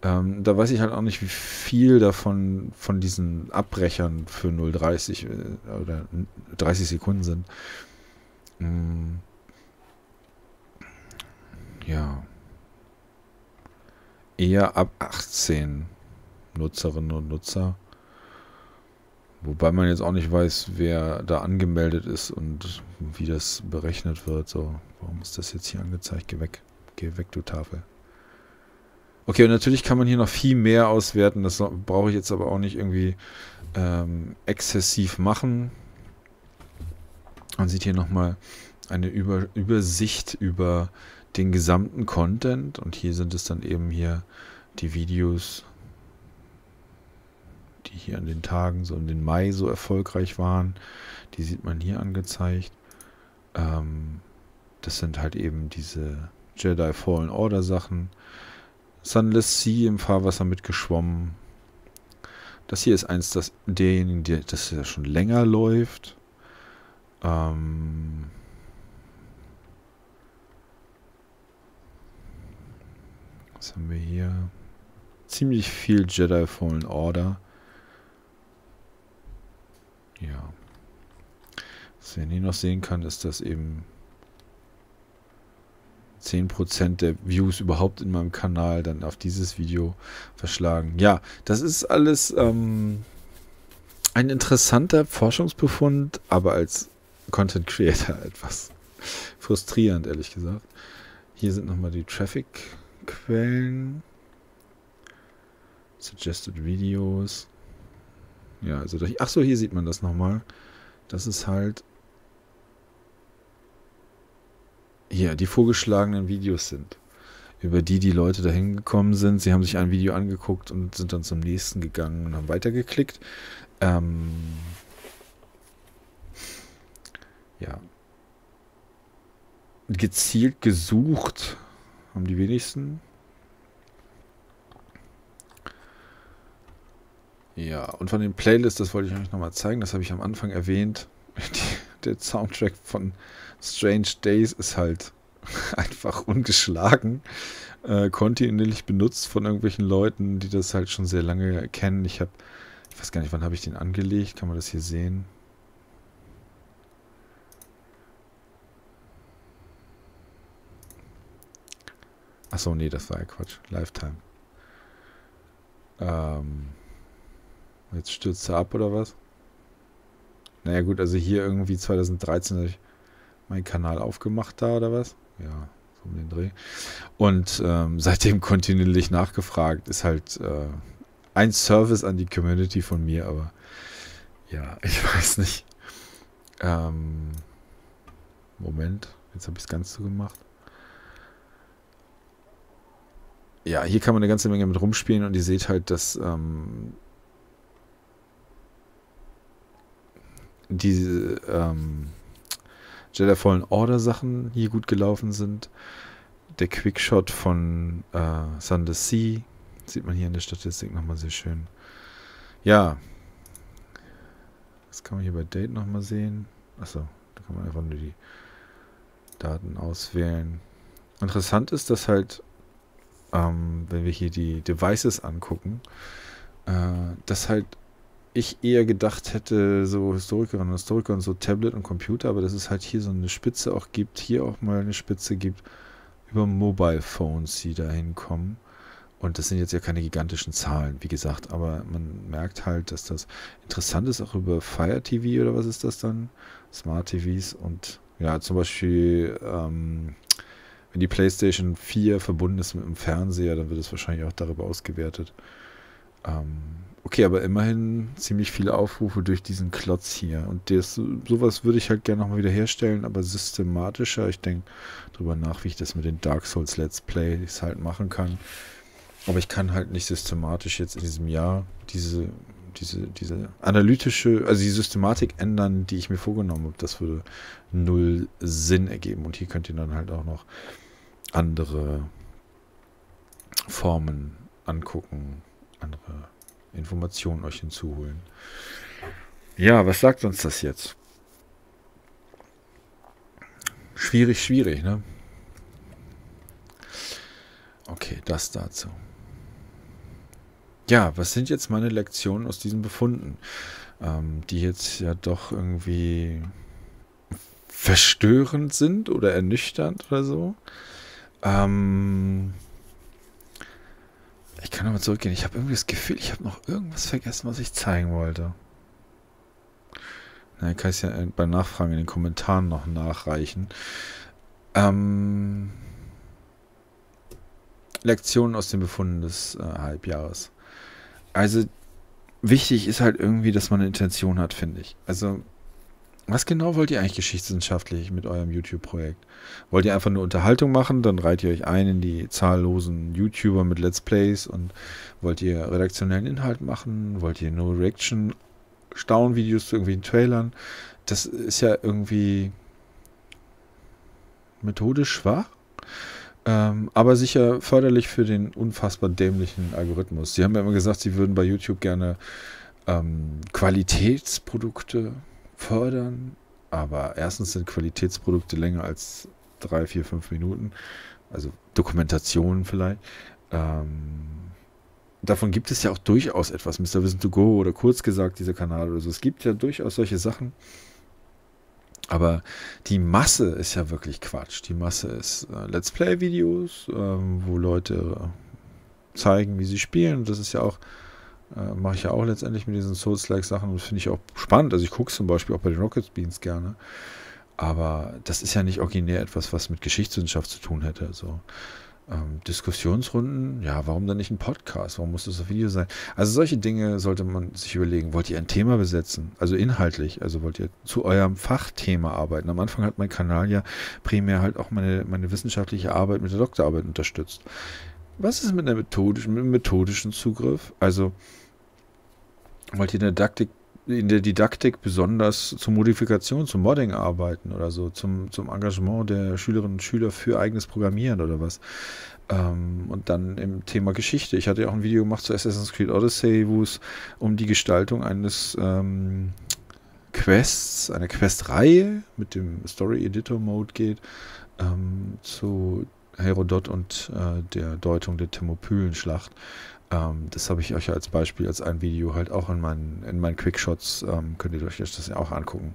Ähm, da weiß ich halt auch nicht, wie viel davon von diesen Abbrechern für 0,30 äh, oder 30 Sekunden sind. Hm. Ja. Eher ab 18 Nutzerinnen und Nutzer. Wobei man jetzt auch nicht weiß, wer da angemeldet ist und wie das berechnet wird. So, warum ist das jetzt hier angezeigt? Geh weg. Geh weg, du Tafel. Okay, und natürlich kann man hier noch viel mehr auswerten. Das brauche ich jetzt aber auch nicht irgendwie ähm, exzessiv machen. Man sieht hier nochmal eine über Übersicht über den gesamten Content. Und hier sind es dann eben hier die Videos die hier an den Tagen so in den Mai so erfolgreich waren. Die sieht man hier angezeigt. Ähm, das sind halt eben diese Jedi Fallen Order Sachen. Sunless Sea im Fahrwasser mitgeschwommen. Das hier ist eins das, derjenigen, die, das ja schon länger läuft. Ähm, was haben wir hier? Ziemlich viel Jedi Fallen Order. Ja. Was ich hier noch sehen kann, ist, dass eben 10% der Views überhaupt in meinem Kanal dann auf dieses Video verschlagen. Ja, das ist alles ähm, ein interessanter Forschungsbefund, aber als Content Creator etwas frustrierend, ehrlich gesagt. Hier sind nochmal die Traffic-Quellen. Suggested Videos. Ja, also da, ach so, hier sieht man das nochmal. Das ist halt hier die vorgeschlagenen Videos sind. Über die die Leute dahin gekommen sind. Sie haben sich ein Video angeguckt und sind dann zum nächsten gegangen und haben weitergeklickt. Ähm ja. Gezielt gesucht haben die wenigsten. Ja, und von den Playlists, das wollte ich euch nochmal zeigen, das habe ich am Anfang erwähnt. Die, der Soundtrack von Strange Days ist halt einfach ungeschlagen, äh, kontinuierlich benutzt von irgendwelchen Leuten, die das halt schon sehr lange kennen. Ich habe, ich weiß gar nicht, wann habe ich den angelegt, kann man das hier sehen? Achso, nee, das war ja Quatsch. Lifetime. Ähm, Jetzt stürzt er ab oder was? Naja gut, also hier irgendwie 2013 habe ich meinen Kanal aufgemacht da oder was? Ja, so um den Dreh. Und ähm, seitdem kontinuierlich nachgefragt. Ist halt äh, ein Service an die Community von mir, aber ja, ich weiß nicht. Ähm, Moment, jetzt habe ich es ganz so gemacht. Ja, hier kann man eine ganze Menge mit rumspielen und ihr seht halt, dass ähm, diese ähm, Jedi Fallen Order Sachen hier gut gelaufen sind. Der Quickshot von äh, Thunder Sea sieht man hier in der Statistik nochmal sehr schön. Ja. Das kann man hier bei Date nochmal sehen. Achso, da kann man einfach nur die Daten auswählen. Interessant ist, dass halt, ähm, wenn wir hier die Devices angucken, äh, dass halt ich eher gedacht hätte, so Historikerinnen und Historiker und so Tablet und Computer, aber dass es halt hier so eine Spitze auch gibt, hier auch mal eine Spitze gibt über Mobile Phones, die da hinkommen. Und das sind jetzt ja keine gigantischen Zahlen, wie gesagt, aber man merkt halt, dass das interessant ist, auch über Fire TV oder was ist das dann? Smart TVs und ja, zum Beispiel, ähm, wenn die PlayStation 4 verbunden ist mit dem Fernseher, dann wird es wahrscheinlich auch darüber ausgewertet. Ähm, Okay, aber immerhin ziemlich viele Aufrufe durch diesen Klotz hier. Und das, sowas würde ich halt gerne nochmal wieder herstellen, aber systematischer. Ich denke darüber nach, wie ich das mit den Dark Souls Let's Plays halt machen kann. Aber ich kann halt nicht systematisch jetzt in diesem Jahr diese, diese, diese analytische, also die Systematik ändern, die ich mir vorgenommen habe. Das würde null Sinn ergeben. Und hier könnt ihr dann halt auch noch andere Formen angucken, andere Informationen euch hinzuholen. Ja, was sagt uns das jetzt? Schwierig, schwierig, ne? Okay, das dazu. Ja, was sind jetzt meine Lektionen aus diesen Befunden, ähm, die jetzt ja doch irgendwie verstörend sind oder ernüchternd oder so? Ähm, ich kann nochmal zurückgehen. Ich habe irgendwie das Gefühl, ich habe noch irgendwas vergessen, was ich zeigen wollte. Na, kann ich ja äh, bei Nachfragen in den Kommentaren noch nachreichen. Ähm, Lektionen aus den Befunden des äh, Halbjahres. Also wichtig ist halt irgendwie, dass man eine Intention hat, finde ich. Also was genau wollt ihr eigentlich geschichtswissenschaftlich mit eurem YouTube-Projekt? Wollt ihr einfach nur Unterhaltung machen? Dann reiht ihr euch ein in die zahllosen YouTuber mit Let's Plays und wollt ihr redaktionellen Inhalt machen? Wollt ihr nur Reaction, videos zu irgendwelchen Trailern? Das ist ja irgendwie methodisch schwach, ähm, aber sicher förderlich für den unfassbar dämlichen Algorithmus. Sie haben ja immer gesagt, sie würden bei YouTube gerne ähm, Qualitätsprodukte fördern. Aber erstens sind Qualitätsprodukte länger als drei, vier, fünf Minuten. Also Dokumentationen vielleicht. Ähm, davon gibt es ja auch durchaus etwas. Mr. Wissen to Go oder kurz gesagt dieser Kanal oder so. Es gibt ja durchaus solche Sachen. Aber die Masse ist ja wirklich Quatsch. Die Masse ist äh, Let's Play-Videos, ähm, wo Leute zeigen, wie sie spielen. das ist ja auch äh, Mache ich ja auch letztendlich mit diesen Souls-like-Sachen Das finde ich auch spannend. Also ich gucke zum Beispiel auch bei den Rocket Beans gerne. Aber das ist ja nicht originär etwas, was mit Geschichtswissenschaft zu tun hätte. So. Ähm, Diskussionsrunden, ja, warum dann nicht ein Podcast? Warum muss das ein Video sein? Also solche Dinge sollte man sich überlegen. Wollt ihr ein Thema besetzen? Also inhaltlich, also wollt ihr zu eurem Fachthema arbeiten? Am Anfang hat mein Kanal ja primär halt auch meine, meine wissenschaftliche Arbeit mit der Doktorarbeit unterstützt. Was ist mit einem methodischen, mit einem methodischen Zugriff? Also wollt ihr in der Didaktik, in der Didaktik besonders zur Modifikation, zum Modding arbeiten oder so, zum, zum Engagement der Schülerinnen und Schüler für eigenes Programmieren oder was? Ähm, und dann im Thema Geschichte. Ich hatte ja auch ein Video gemacht zu Assassin's Creed Odyssey, wo es um die Gestaltung eines ähm, Quests, einer Questreihe mit dem Story Editor Mode geht, ähm, zu Herodot und äh, der Deutung der Thermopylen-Schlacht. Ähm, das habe ich euch als Beispiel, als ein Video halt auch in meinen, in meinen Quickshots, ähm, könnt ihr euch das ja auch angucken.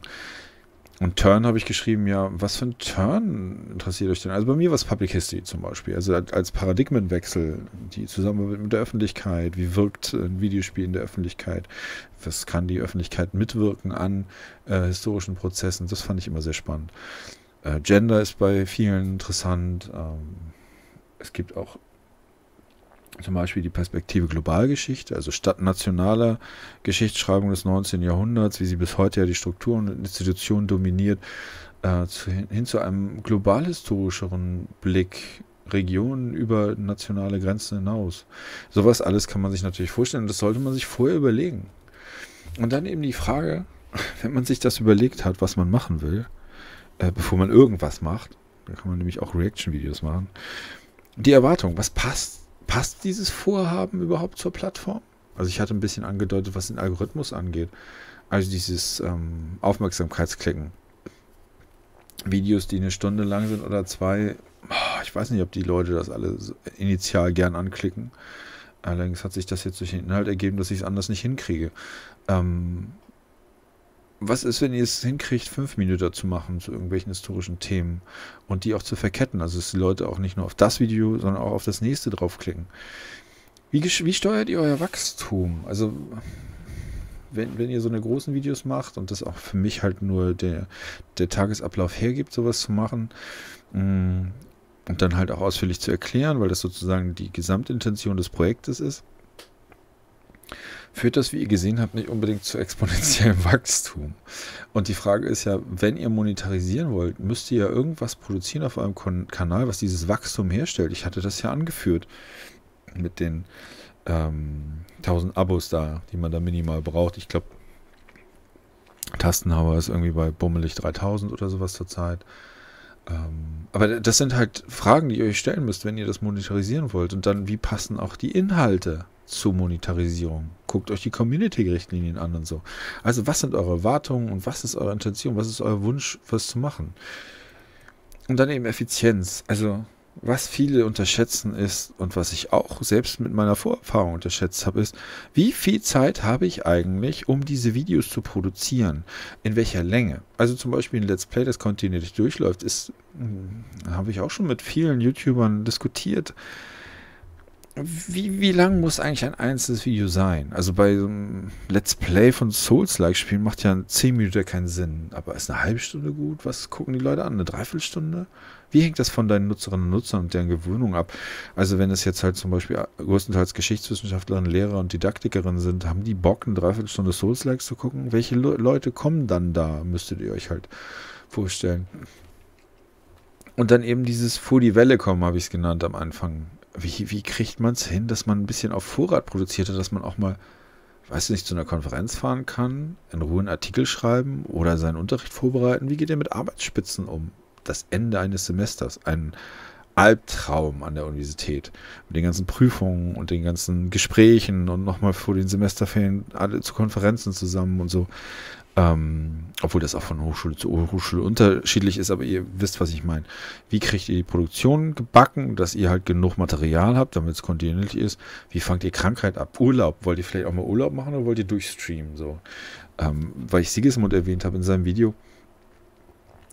Und Turn habe ich geschrieben, ja, was für ein Turn interessiert euch denn? Also bei mir war es Public History zum Beispiel. Also als Paradigmenwechsel, die Zusammenarbeit mit der Öffentlichkeit, wie wirkt ein Videospiel in der Öffentlichkeit, was kann die Öffentlichkeit mitwirken an äh, historischen Prozessen, das fand ich immer sehr spannend. Äh, Gender ist bei vielen interessant. Ähm, es gibt auch zum Beispiel die Perspektive Globalgeschichte, also statt nationaler Geschichtsschreibung des 19. Jahrhunderts, wie sie bis heute ja die Strukturen und Institutionen dominiert, äh, zu, hin zu einem globalhistorischeren Blick, Regionen über nationale Grenzen hinaus. Sowas alles kann man sich natürlich vorstellen und das sollte man sich vorher überlegen. Und dann eben die Frage, wenn man sich das überlegt hat, was man machen will, äh, bevor man irgendwas macht, da kann man nämlich auch Reaction-Videos machen, die Erwartung, was passt Passt dieses Vorhaben überhaupt zur Plattform? Also ich hatte ein bisschen angedeutet, was den Algorithmus angeht. Also dieses ähm, Aufmerksamkeitsklicken. Videos, die eine Stunde lang sind oder zwei, ah, ich weiß nicht, ob die Leute das alle initial gern anklicken. Allerdings hat sich das jetzt durch den Inhalt ergeben, dass ich es anders nicht hinkriege. Ähm, was ist, wenn ihr es hinkriegt, fünf Minuten zu machen zu irgendwelchen historischen Themen und die auch zu verketten? Also, dass die Leute auch nicht nur auf das Video, sondern auch auf das nächste draufklicken. Wie, wie steuert ihr euer Wachstum? Also, wenn, wenn ihr so eine großen Videos macht und das auch für mich halt nur der, der Tagesablauf hergibt, sowas zu machen, mm, und dann halt auch ausführlich zu erklären, weil das sozusagen die Gesamtintention des Projektes ist führt das, wie ihr gesehen habt, nicht unbedingt zu exponentiellem Wachstum. Und die Frage ist ja, wenn ihr monetarisieren wollt, müsst ihr ja irgendwas produzieren auf eurem Kanal, was dieses Wachstum herstellt. Ich hatte das ja angeführt mit den ähm, 1000 Abos da, die man da minimal braucht. Ich glaube, Tastenhauer ist irgendwie bei bummelig 3000 oder sowas zurzeit. Ähm, aber das sind halt Fragen, die ihr euch stellen müsst, wenn ihr das monetarisieren wollt. Und dann, wie passen auch die Inhalte? zur Monetarisierung? Guckt euch die Community-Richtlinien an und so. Also was sind eure Erwartungen und was ist eure Intention? Was ist euer Wunsch, was zu machen? Und dann eben Effizienz. Also was viele unterschätzen ist und was ich auch selbst mit meiner Vorerfahrung unterschätzt habe, ist, wie viel Zeit habe ich eigentlich, um diese Videos zu produzieren? In welcher Länge? Also zum Beispiel ein Let's Play, das kontinuierlich durchläuft, ist, hm, habe ich auch schon mit vielen YouTubern diskutiert. Wie, wie lang muss eigentlich ein einzelnes Video sein? Also bei so einem Let's Play von Souls-like-Spielen macht ja 10 Minuten keinen Sinn. Aber ist eine halbe Stunde gut? Was gucken die Leute an? Eine Dreiviertelstunde? Wie hängt das von deinen Nutzerinnen und Nutzern und deren Gewöhnung ab? Also wenn es jetzt halt zum Beispiel größtenteils Geschichtswissenschaftlerinnen, Lehrer und Didaktikerinnen sind, haben die Bock, eine Dreiviertelstunde souls likes zu gucken? Welche Le Leute kommen dann da? Müsstet ihr euch halt vorstellen. Und dann eben dieses Vor die Welle kommen, habe ich es genannt am Anfang wie, wie kriegt man es hin, dass man ein bisschen auf Vorrat produziert hat, dass man auch mal, weiß ich nicht, zu einer Konferenz fahren kann, in Ruhe einen Artikel schreiben oder seinen Unterricht vorbereiten? Wie geht ihr mit Arbeitsspitzen um? Das Ende eines Semesters, ein Albtraum an der Universität. Mit den ganzen Prüfungen und den ganzen Gesprächen und nochmal vor den Semesterferien alle zu Konferenzen zusammen und so. Ähm, obwohl das auch von Hochschule zu Hochschule unterschiedlich ist, aber ihr wisst, was ich meine. Wie kriegt ihr die Produktion gebacken, dass ihr halt genug Material habt, damit es kontinuierlich ist? Wie fangt ihr Krankheit ab? Urlaub, wollt ihr vielleicht auch mal Urlaub machen oder wollt ihr durchstreamen? So, ähm, weil ich Sigismund erwähnt habe in seinem Video,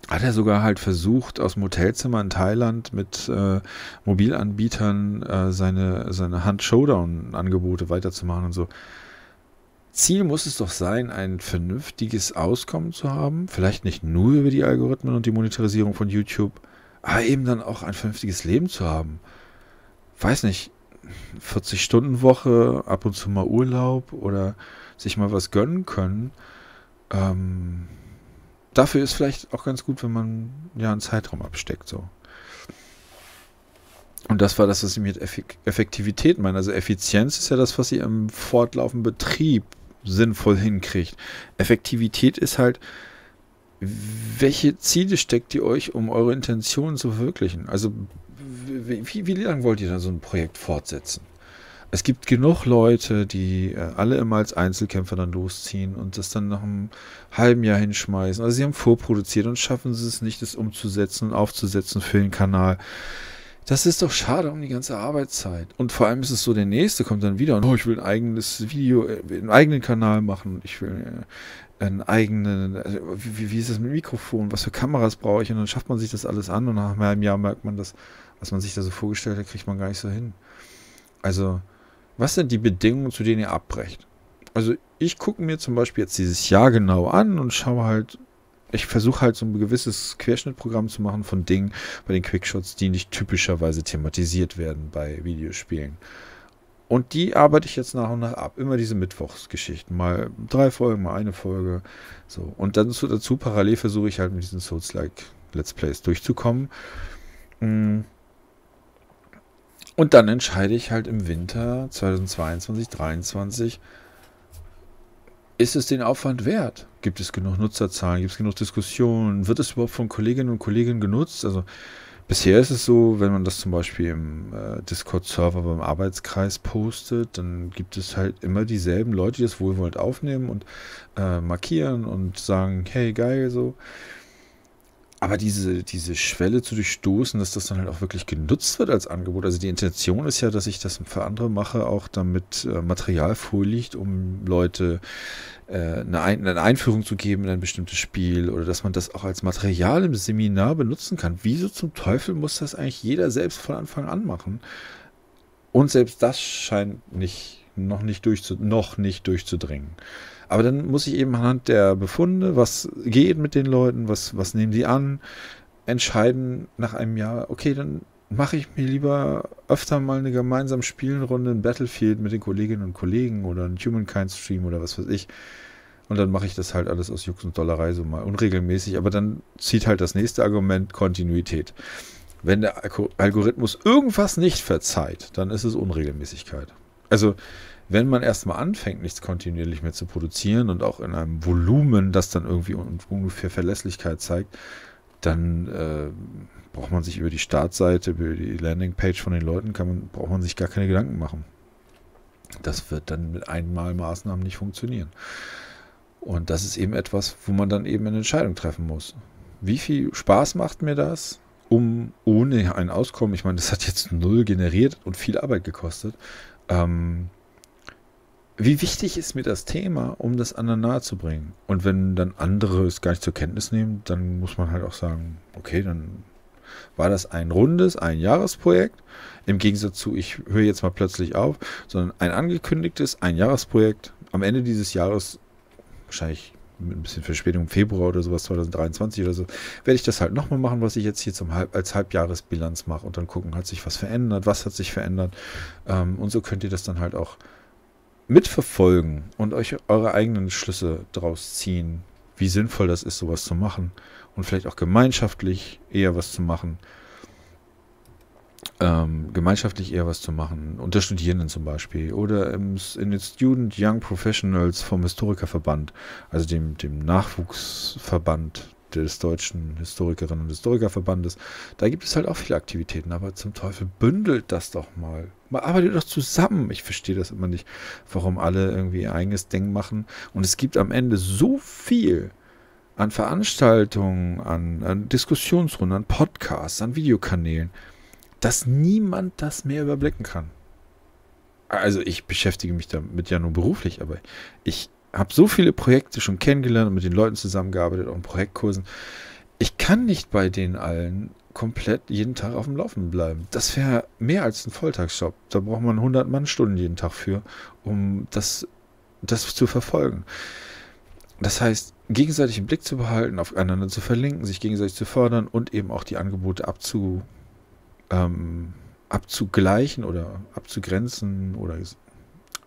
hat er sogar halt versucht, aus dem Hotelzimmer in Thailand mit äh, Mobilanbietern äh, seine, seine Hand-Showdown-Angebote weiterzumachen und so. Ziel muss es doch sein, ein vernünftiges Auskommen zu haben. Vielleicht nicht nur über die Algorithmen und die Monetarisierung von YouTube, aber eben dann auch ein vernünftiges Leben zu haben. Weiß nicht, 40-Stunden-Woche, ab und zu mal Urlaub oder sich mal was gönnen können. Ähm, dafür ist vielleicht auch ganz gut, wenn man ja einen Zeitraum absteckt. So. Und das war das, was ich mit Effektivität meine. Also Effizienz ist ja das, was sie im fortlaufenden Betrieb sinnvoll hinkriegt. Effektivität ist halt, welche Ziele steckt ihr euch, um eure Intentionen zu verwirklichen? Also, wie, wie lange wollt ihr dann so ein Projekt fortsetzen? Es gibt genug Leute, die äh, alle immer als Einzelkämpfer dann losziehen und das dann nach einem halben Jahr hinschmeißen. Also sie haben vorproduziert und schaffen es nicht, das umzusetzen und aufzusetzen für den Kanal. Das ist doch schade um die ganze Arbeitszeit. Und vor allem ist es so, der nächste kommt dann wieder und oh, ich will ein eigenes Video, äh, einen eigenen Kanal machen. Ich will äh, einen eigenen, äh, wie, wie, ist das mit Mikrofon? Was für Kameras brauche ich? Und dann schafft man sich das alles an und nach einem Jahr merkt man das, was man sich da so vorgestellt hat, kriegt man gar nicht so hin. Also, was sind die Bedingungen, zu denen ihr abbrecht? Also, ich gucke mir zum Beispiel jetzt dieses Jahr genau an und schaue halt, ich versuche halt so ein gewisses Querschnittprogramm zu machen von Dingen bei den Quickshots, die nicht typischerweise thematisiert werden bei Videospielen. Und die arbeite ich jetzt nach und nach ab. Immer diese Mittwochsgeschichten. Mal drei Folgen, mal eine Folge. So. Und dann dazu, dazu parallel versuche ich halt mit diesen Souls-like Let's Plays durchzukommen. Mm. Und dann entscheide ich halt im Winter 2022, 2023, ist es den Aufwand wert? Gibt es genug Nutzerzahlen? Gibt es genug Diskussionen? Wird es überhaupt von Kolleginnen und Kollegen genutzt? Also bisher ist es so, wenn man das zum Beispiel im äh, Discord-Server beim Arbeitskreis postet, dann gibt es halt immer dieselben Leute, die das wohlwollend aufnehmen und äh, markieren und sagen, hey geil, so. Aber diese, diese Schwelle zu durchstoßen, dass das dann halt auch wirklich genutzt wird als Angebot. Also die Intention ist ja, dass ich das für andere mache, auch damit äh, Material vorliegt, um Leute äh, eine, eine Einführung zu geben in ein bestimmtes Spiel oder dass man das auch als Material im Seminar benutzen kann. Wieso zum Teufel muss das eigentlich jeder selbst von Anfang an machen? Und selbst das scheint nicht, noch, nicht durchzu noch nicht durchzudringen. Aber dann muss ich eben anhand der Befunde, was geht mit den Leuten, was, was nehmen die an, entscheiden nach einem Jahr, okay, dann mache ich mir lieber öfter mal eine gemeinsame Spielenrunde in Battlefield mit den Kolleginnen und Kollegen oder einen Humankind Stream oder was weiß ich. Und dann mache ich das halt alles aus Jux und Dollerei so mal unregelmäßig. Aber dann zieht halt das nächste Argument Kontinuität. Wenn der Algorithmus irgendwas nicht verzeiht, dann ist es Unregelmäßigkeit. Also wenn man erstmal anfängt, nichts kontinuierlich mehr zu produzieren und auch in einem Volumen, das dann irgendwie ungefähr Verlässlichkeit zeigt, dann äh, braucht man sich über die Startseite, über die Landingpage von den Leuten, man, braucht man sich gar keine Gedanken machen. Das wird dann mit einmal Maßnahmen nicht funktionieren. Und das ist eben etwas, wo man dann eben eine Entscheidung treffen muss. Wie viel Spaß macht mir das, um ohne ein Auskommen, ich meine, das hat jetzt null generiert und viel Arbeit gekostet, ähm, wie wichtig ist mir das Thema, um das anderen nahe zu bringen? Und wenn dann andere es gar nicht zur Kenntnis nehmen, dann muss man halt auch sagen, okay, dann war das ein rundes, ein Jahresprojekt. Im Gegensatz zu, ich höre jetzt mal plötzlich auf, sondern ein angekündigtes, ein Jahresprojekt. Am Ende dieses Jahres, wahrscheinlich mit ein bisschen Verspätung im Februar oder sowas, 2023 oder so, werde ich das halt nochmal machen, was ich jetzt hier zum Halb, als Halbjahresbilanz mache und dann gucken, hat sich was verändert, was hat sich verändert. Ähm, und so könnt ihr das dann halt auch mitverfolgen und euch eure eigenen Schlüsse draus ziehen, wie sinnvoll das ist, sowas zu machen und vielleicht auch gemeinschaftlich eher was zu machen. Ähm, gemeinschaftlich eher was zu machen, unter Studierenden zum Beispiel oder im, in den Student Young Professionals vom Historikerverband, also dem, dem Nachwuchsverband des Deutschen Historikerinnen und Historikerverbandes. Da gibt es halt auch viele Aktivitäten, aber zum Teufel bündelt das doch mal. Man arbeitet doch zusammen. Ich verstehe das immer nicht, warum alle irgendwie ihr eigenes Ding machen. Und es gibt am Ende so viel an Veranstaltungen, an, an Diskussionsrunden, an Podcasts, an Videokanälen, dass niemand das mehr überblicken kann also ich beschäftige mich damit ja nur beruflich, aber ich habe so viele Projekte schon kennengelernt und mit den Leuten zusammengearbeitet, und Projektkursen. Ich kann nicht bei denen allen komplett jeden Tag auf dem Laufen bleiben. Das wäre mehr als ein Volltagsjob. Da braucht man 100 Mannstunden jeden Tag für, um das, das zu verfolgen. Das heißt, gegenseitig im Blick zu behalten, aufeinander zu verlinken, sich gegenseitig zu fördern und eben auch die Angebote abzu, ähm, abzugleichen oder abzugrenzen oder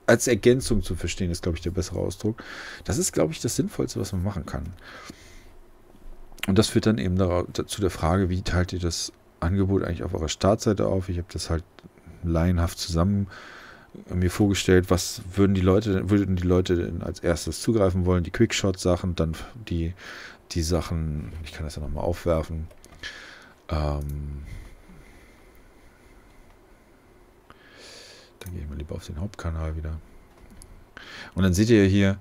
als Ergänzung zu verstehen, ist, glaube ich, der bessere Ausdruck. Das ist, glaube ich, das Sinnvollste, was man machen kann. Und das führt dann eben zu der Frage, wie teilt ihr das Angebot eigentlich auf eurer Startseite auf? Ich habe das halt laienhaft zusammen äh, mir vorgestellt, was würden die Leute, würden die Leute denn als erstes zugreifen wollen? Die Quickshot-Sachen, dann die, die Sachen, ich kann das ja nochmal aufwerfen. Ähm, Dann gehe ich mal lieber auf den Hauptkanal wieder. Und dann seht ihr hier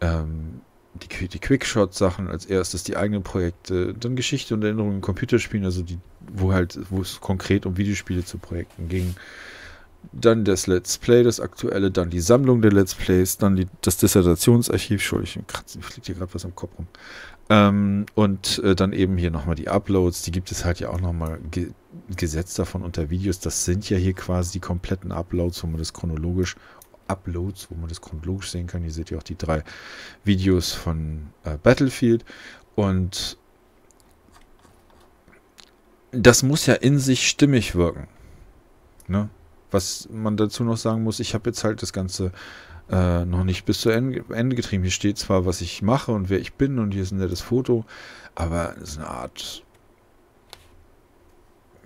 ähm, die, die Quickshot-Sachen als erstes, die eigenen Projekte, dann Geschichte und Erinnerungen in Computerspielen, also die, wo halt, wo es konkret um Videospiele zu Projekten ging dann das Let's Play, das aktuelle, dann die Sammlung der Let's Plays, dann die, das Dissertationsarchiv, Entschuldigung, ich fliegt hier gerade was am Kopf rum. Ähm, und äh, dann eben hier nochmal die Uploads, die gibt es halt ja auch nochmal ge gesetzt davon unter Videos. Das sind ja hier quasi die kompletten Uploads, wo man das chronologisch, Uploads, wo man das chronologisch sehen kann. Hier seht ihr auch die drei Videos von äh, Battlefield und das muss ja in sich stimmig wirken. Ne? Was man dazu noch sagen muss, ich habe jetzt halt das Ganze äh, noch nicht bis zu Ende, Ende getrieben. Hier steht zwar, was ich mache und wer ich bin und hier ist ein nettes Foto, aber es ist eine Art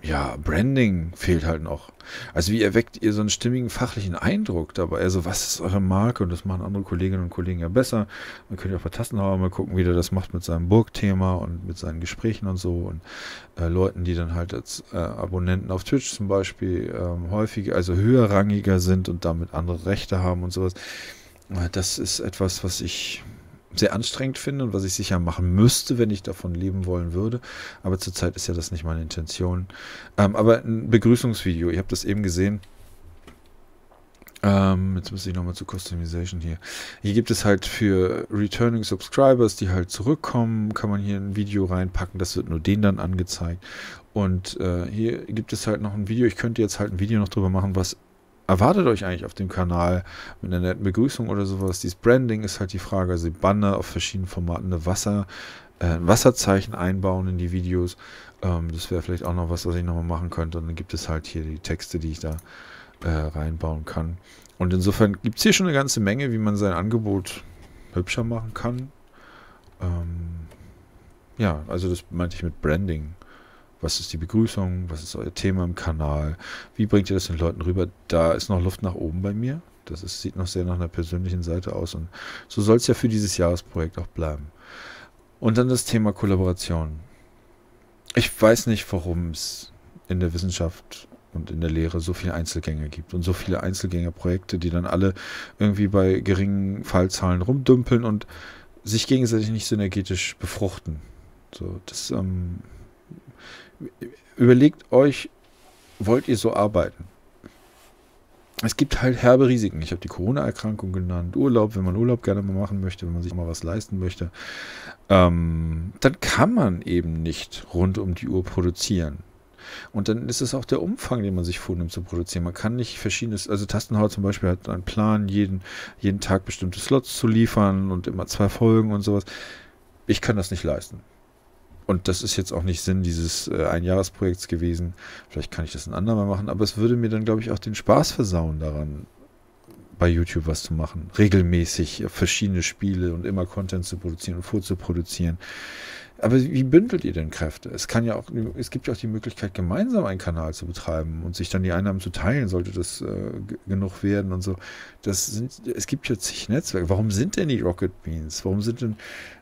ja, Branding fehlt halt noch. Also wie erweckt ihr so einen stimmigen fachlichen Eindruck dabei? Also was ist eure Marke? Und das machen andere Kolleginnen und Kollegen ja besser. Man könnte auch bei Tastenhauer mal gucken, wie der das macht mit seinem Burgthema und mit seinen Gesprächen und so und äh, Leuten, die dann halt als äh, Abonnenten auf Twitch zum Beispiel ähm, häufiger, also höherrangiger sind und damit andere Rechte haben und sowas. Äh, das ist etwas, was ich sehr anstrengend finde und was ich sicher machen müsste, wenn ich davon leben wollen würde. Aber zurzeit ist ja das nicht meine Intention. Ähm, aber ein Begrüßungsvideo, ihr habt das eben gesehen. Ähm, jetzt muss ich nochmal zu Customization hier. Hier gibt es halt für Returning Subscribers, die halt zurückkommen, kann man hier ein Video reinpacken. Das wird nur denen dann angezeigt. Und äh, hier gibt es halt noch ein Video. Ich könnte jetzt halt ein Video noch drüber machen, was erwartet euch eigentlich auf dem Kanal mit einer netten Begrüßung oder sowas? Dieses Branding ist halt die Frage. Also die Banner auf verschiedenen Formaten, eine Wasser, äh, ein Wasserzeichen einbauen in die Videos. Ähm, das wäre vielleicht auch noch was, was ich nochmal machen könnte. Und dann gibt es halt hier die Texte, die ich da äh, reinbauen kann. Und insofern gibt es hier schon eine ganze Menge, wie man sein Angebot hübscher machen kann. Ähm, ja, also das meinte ich mit Branding was ist die Begrüßung, was ist euer Thema im Kanal, wie bringt ihr das den Leuten rüber. Da ist noch Luft nach oben bei mir. Das ist, sieht noch sehr nach einer persönlichen Seite aus und so soll es ja für dieses Jahresprojekt auch bleiben. Und dann das Thema Kollaboration. Ich weiß nicht, warum es in der Wissenschaft und in der Lehre so viele Einzelgänger gibt und so viele Einzelgängerprojekte, die dann alle irgendwie bei geringen Fallzahlen rumdümpeln und sich gegenseitig nicht synergetisch befruchten. So, das ähm, überlegt euch, wollt ihr so arbeiten? Es gibt halt herbe Risiken. Ich habe die Corona-Erkrankung genannt, Urlaub, wenn man Urlaub gerne mal machen möchte, wenn man sich mal was leisten möchte. Ähm, dann kann man eben nicht rund um die Uhr produzieren. Und dann ist es auch der Umfang, den man sich vornimmt zu produzieren. Man kann nicht verschiedenes, also Tastenhauer zum Beispiel hat einen Plan, jeden, jeden Tag bestimmte Slots zu liefern und immer zwei Folgen und sowas. Ich kann das nicht leisten. Und das ist jetzt auch nicht Sinn dieses äh, Einjahresprojekts gewesen. Vielleicht kann ich das ein andermal machen, aber es würde mir dann, glaube ich, auch den Spaß versauen daran, bei YouTube was zu machen. Regelmäßig verschiedene Spiele und immer Content zu produzieren und vorzuproduzieren. Aber wie bündelt ihr denn Kräfte? Es kann ja auch, es gibt ja auch die Möglichkeit, gemeinsam einen Kanal zu betreiben und sich dann die Einnahmen zu teilen, sollte das äh, genug werden und so. Das sind, es gibt ja zig Netzwerke. Warum sind denn die Rocket Beans? Warum sind denn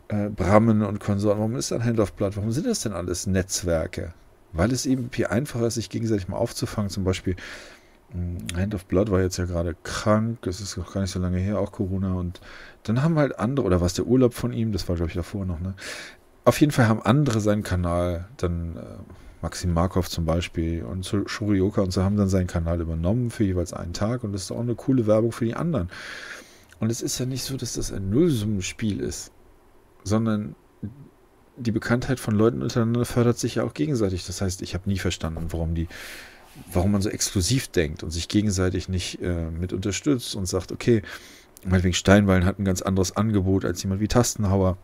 äh, Brammen und Konsorten? Warum ist dann Hand of Blood? Warum sind das denn alles Netzwerke? Weil es eben viel einfacher ist, sich gegenseitig mal aufzufangen. Zum Beispiel hm, Hand of Blood war jetzt ja gerade krank, das ist noch gar nicht so lange her, auch Corona. Und dann haben halt andere, oder was der Urlaub von ihm, das war glaube ich davor noch, ne? auf jeden Fall haben andere seinen Kanal, dann äh, Maxim Markov zum Beispiel und so Shurioka und so haben dann seinen Kanal übernommen für jeweils einen Tag und das ist auch eine coole Werbung für die anderen. Und es ist ja nicht so, dass das ein Nullsummenspiel ist, sondern die Bekanntheit von Leuten untereinander fördert sich ja auch gegenseitig. Das heißt, ich habe nie verstanden, warum die, warum man so exklusiv denkt und sich gegenseitig nicht äh, mit unterstützt und sagt, okay, meinetwegen Steinwallen hat ein ganz anderes Angebot als jemand wie Tastenhauer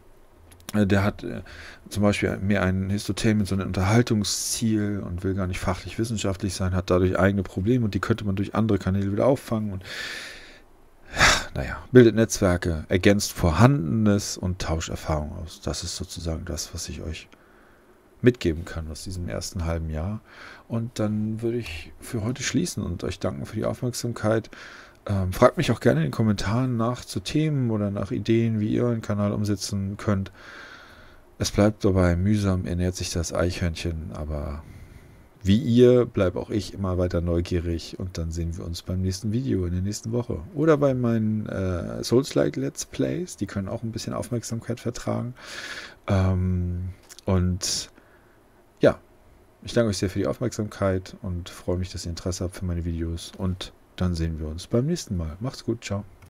äh, der hat äh, zum Beispiel mehr ein Histotel mit so einem Unterhaltungsziel und will gar nicht fachlich wissenschaftlich sein, hat dadurch eigene Probleme und die könnte man durch andere Kanäle wieder auffangen und naja, bildet Netzwerke, ergänzt Vorhandenes und tauscht Erfahrung aus. Das ist sozusagen das, was ich euch mitgeben kann aus diesem ersten halben Jahr. Und dann würde ich für heute schließen und euch danken für die Aufmerksamkeit. Ähm, fragt mich auch gerne in den Kommentaren nach zu Themen oder nach Ideen, wie ihr euren Kanal umsetzen könnt. Es bleibt dabei, mühsam ernährt sich das Eichhörnchen, aber wie ihr bleibt auch ich immer weiter neugierig und dann sehen wir uns beim nächsten Video in der nächsten Woche. Oder bei meinen äh, Souls-like Let's Plays, die können auch ein bisschen Aufmerksamkeit vertragen. Ähm, und ja, ich danke euch sehr für die Aufmerksamkeit und freue mich, dass ihr Interesse habt für meine Videos und dann sehen wir uns beim nächsten Mal. Macht's gut, ciao.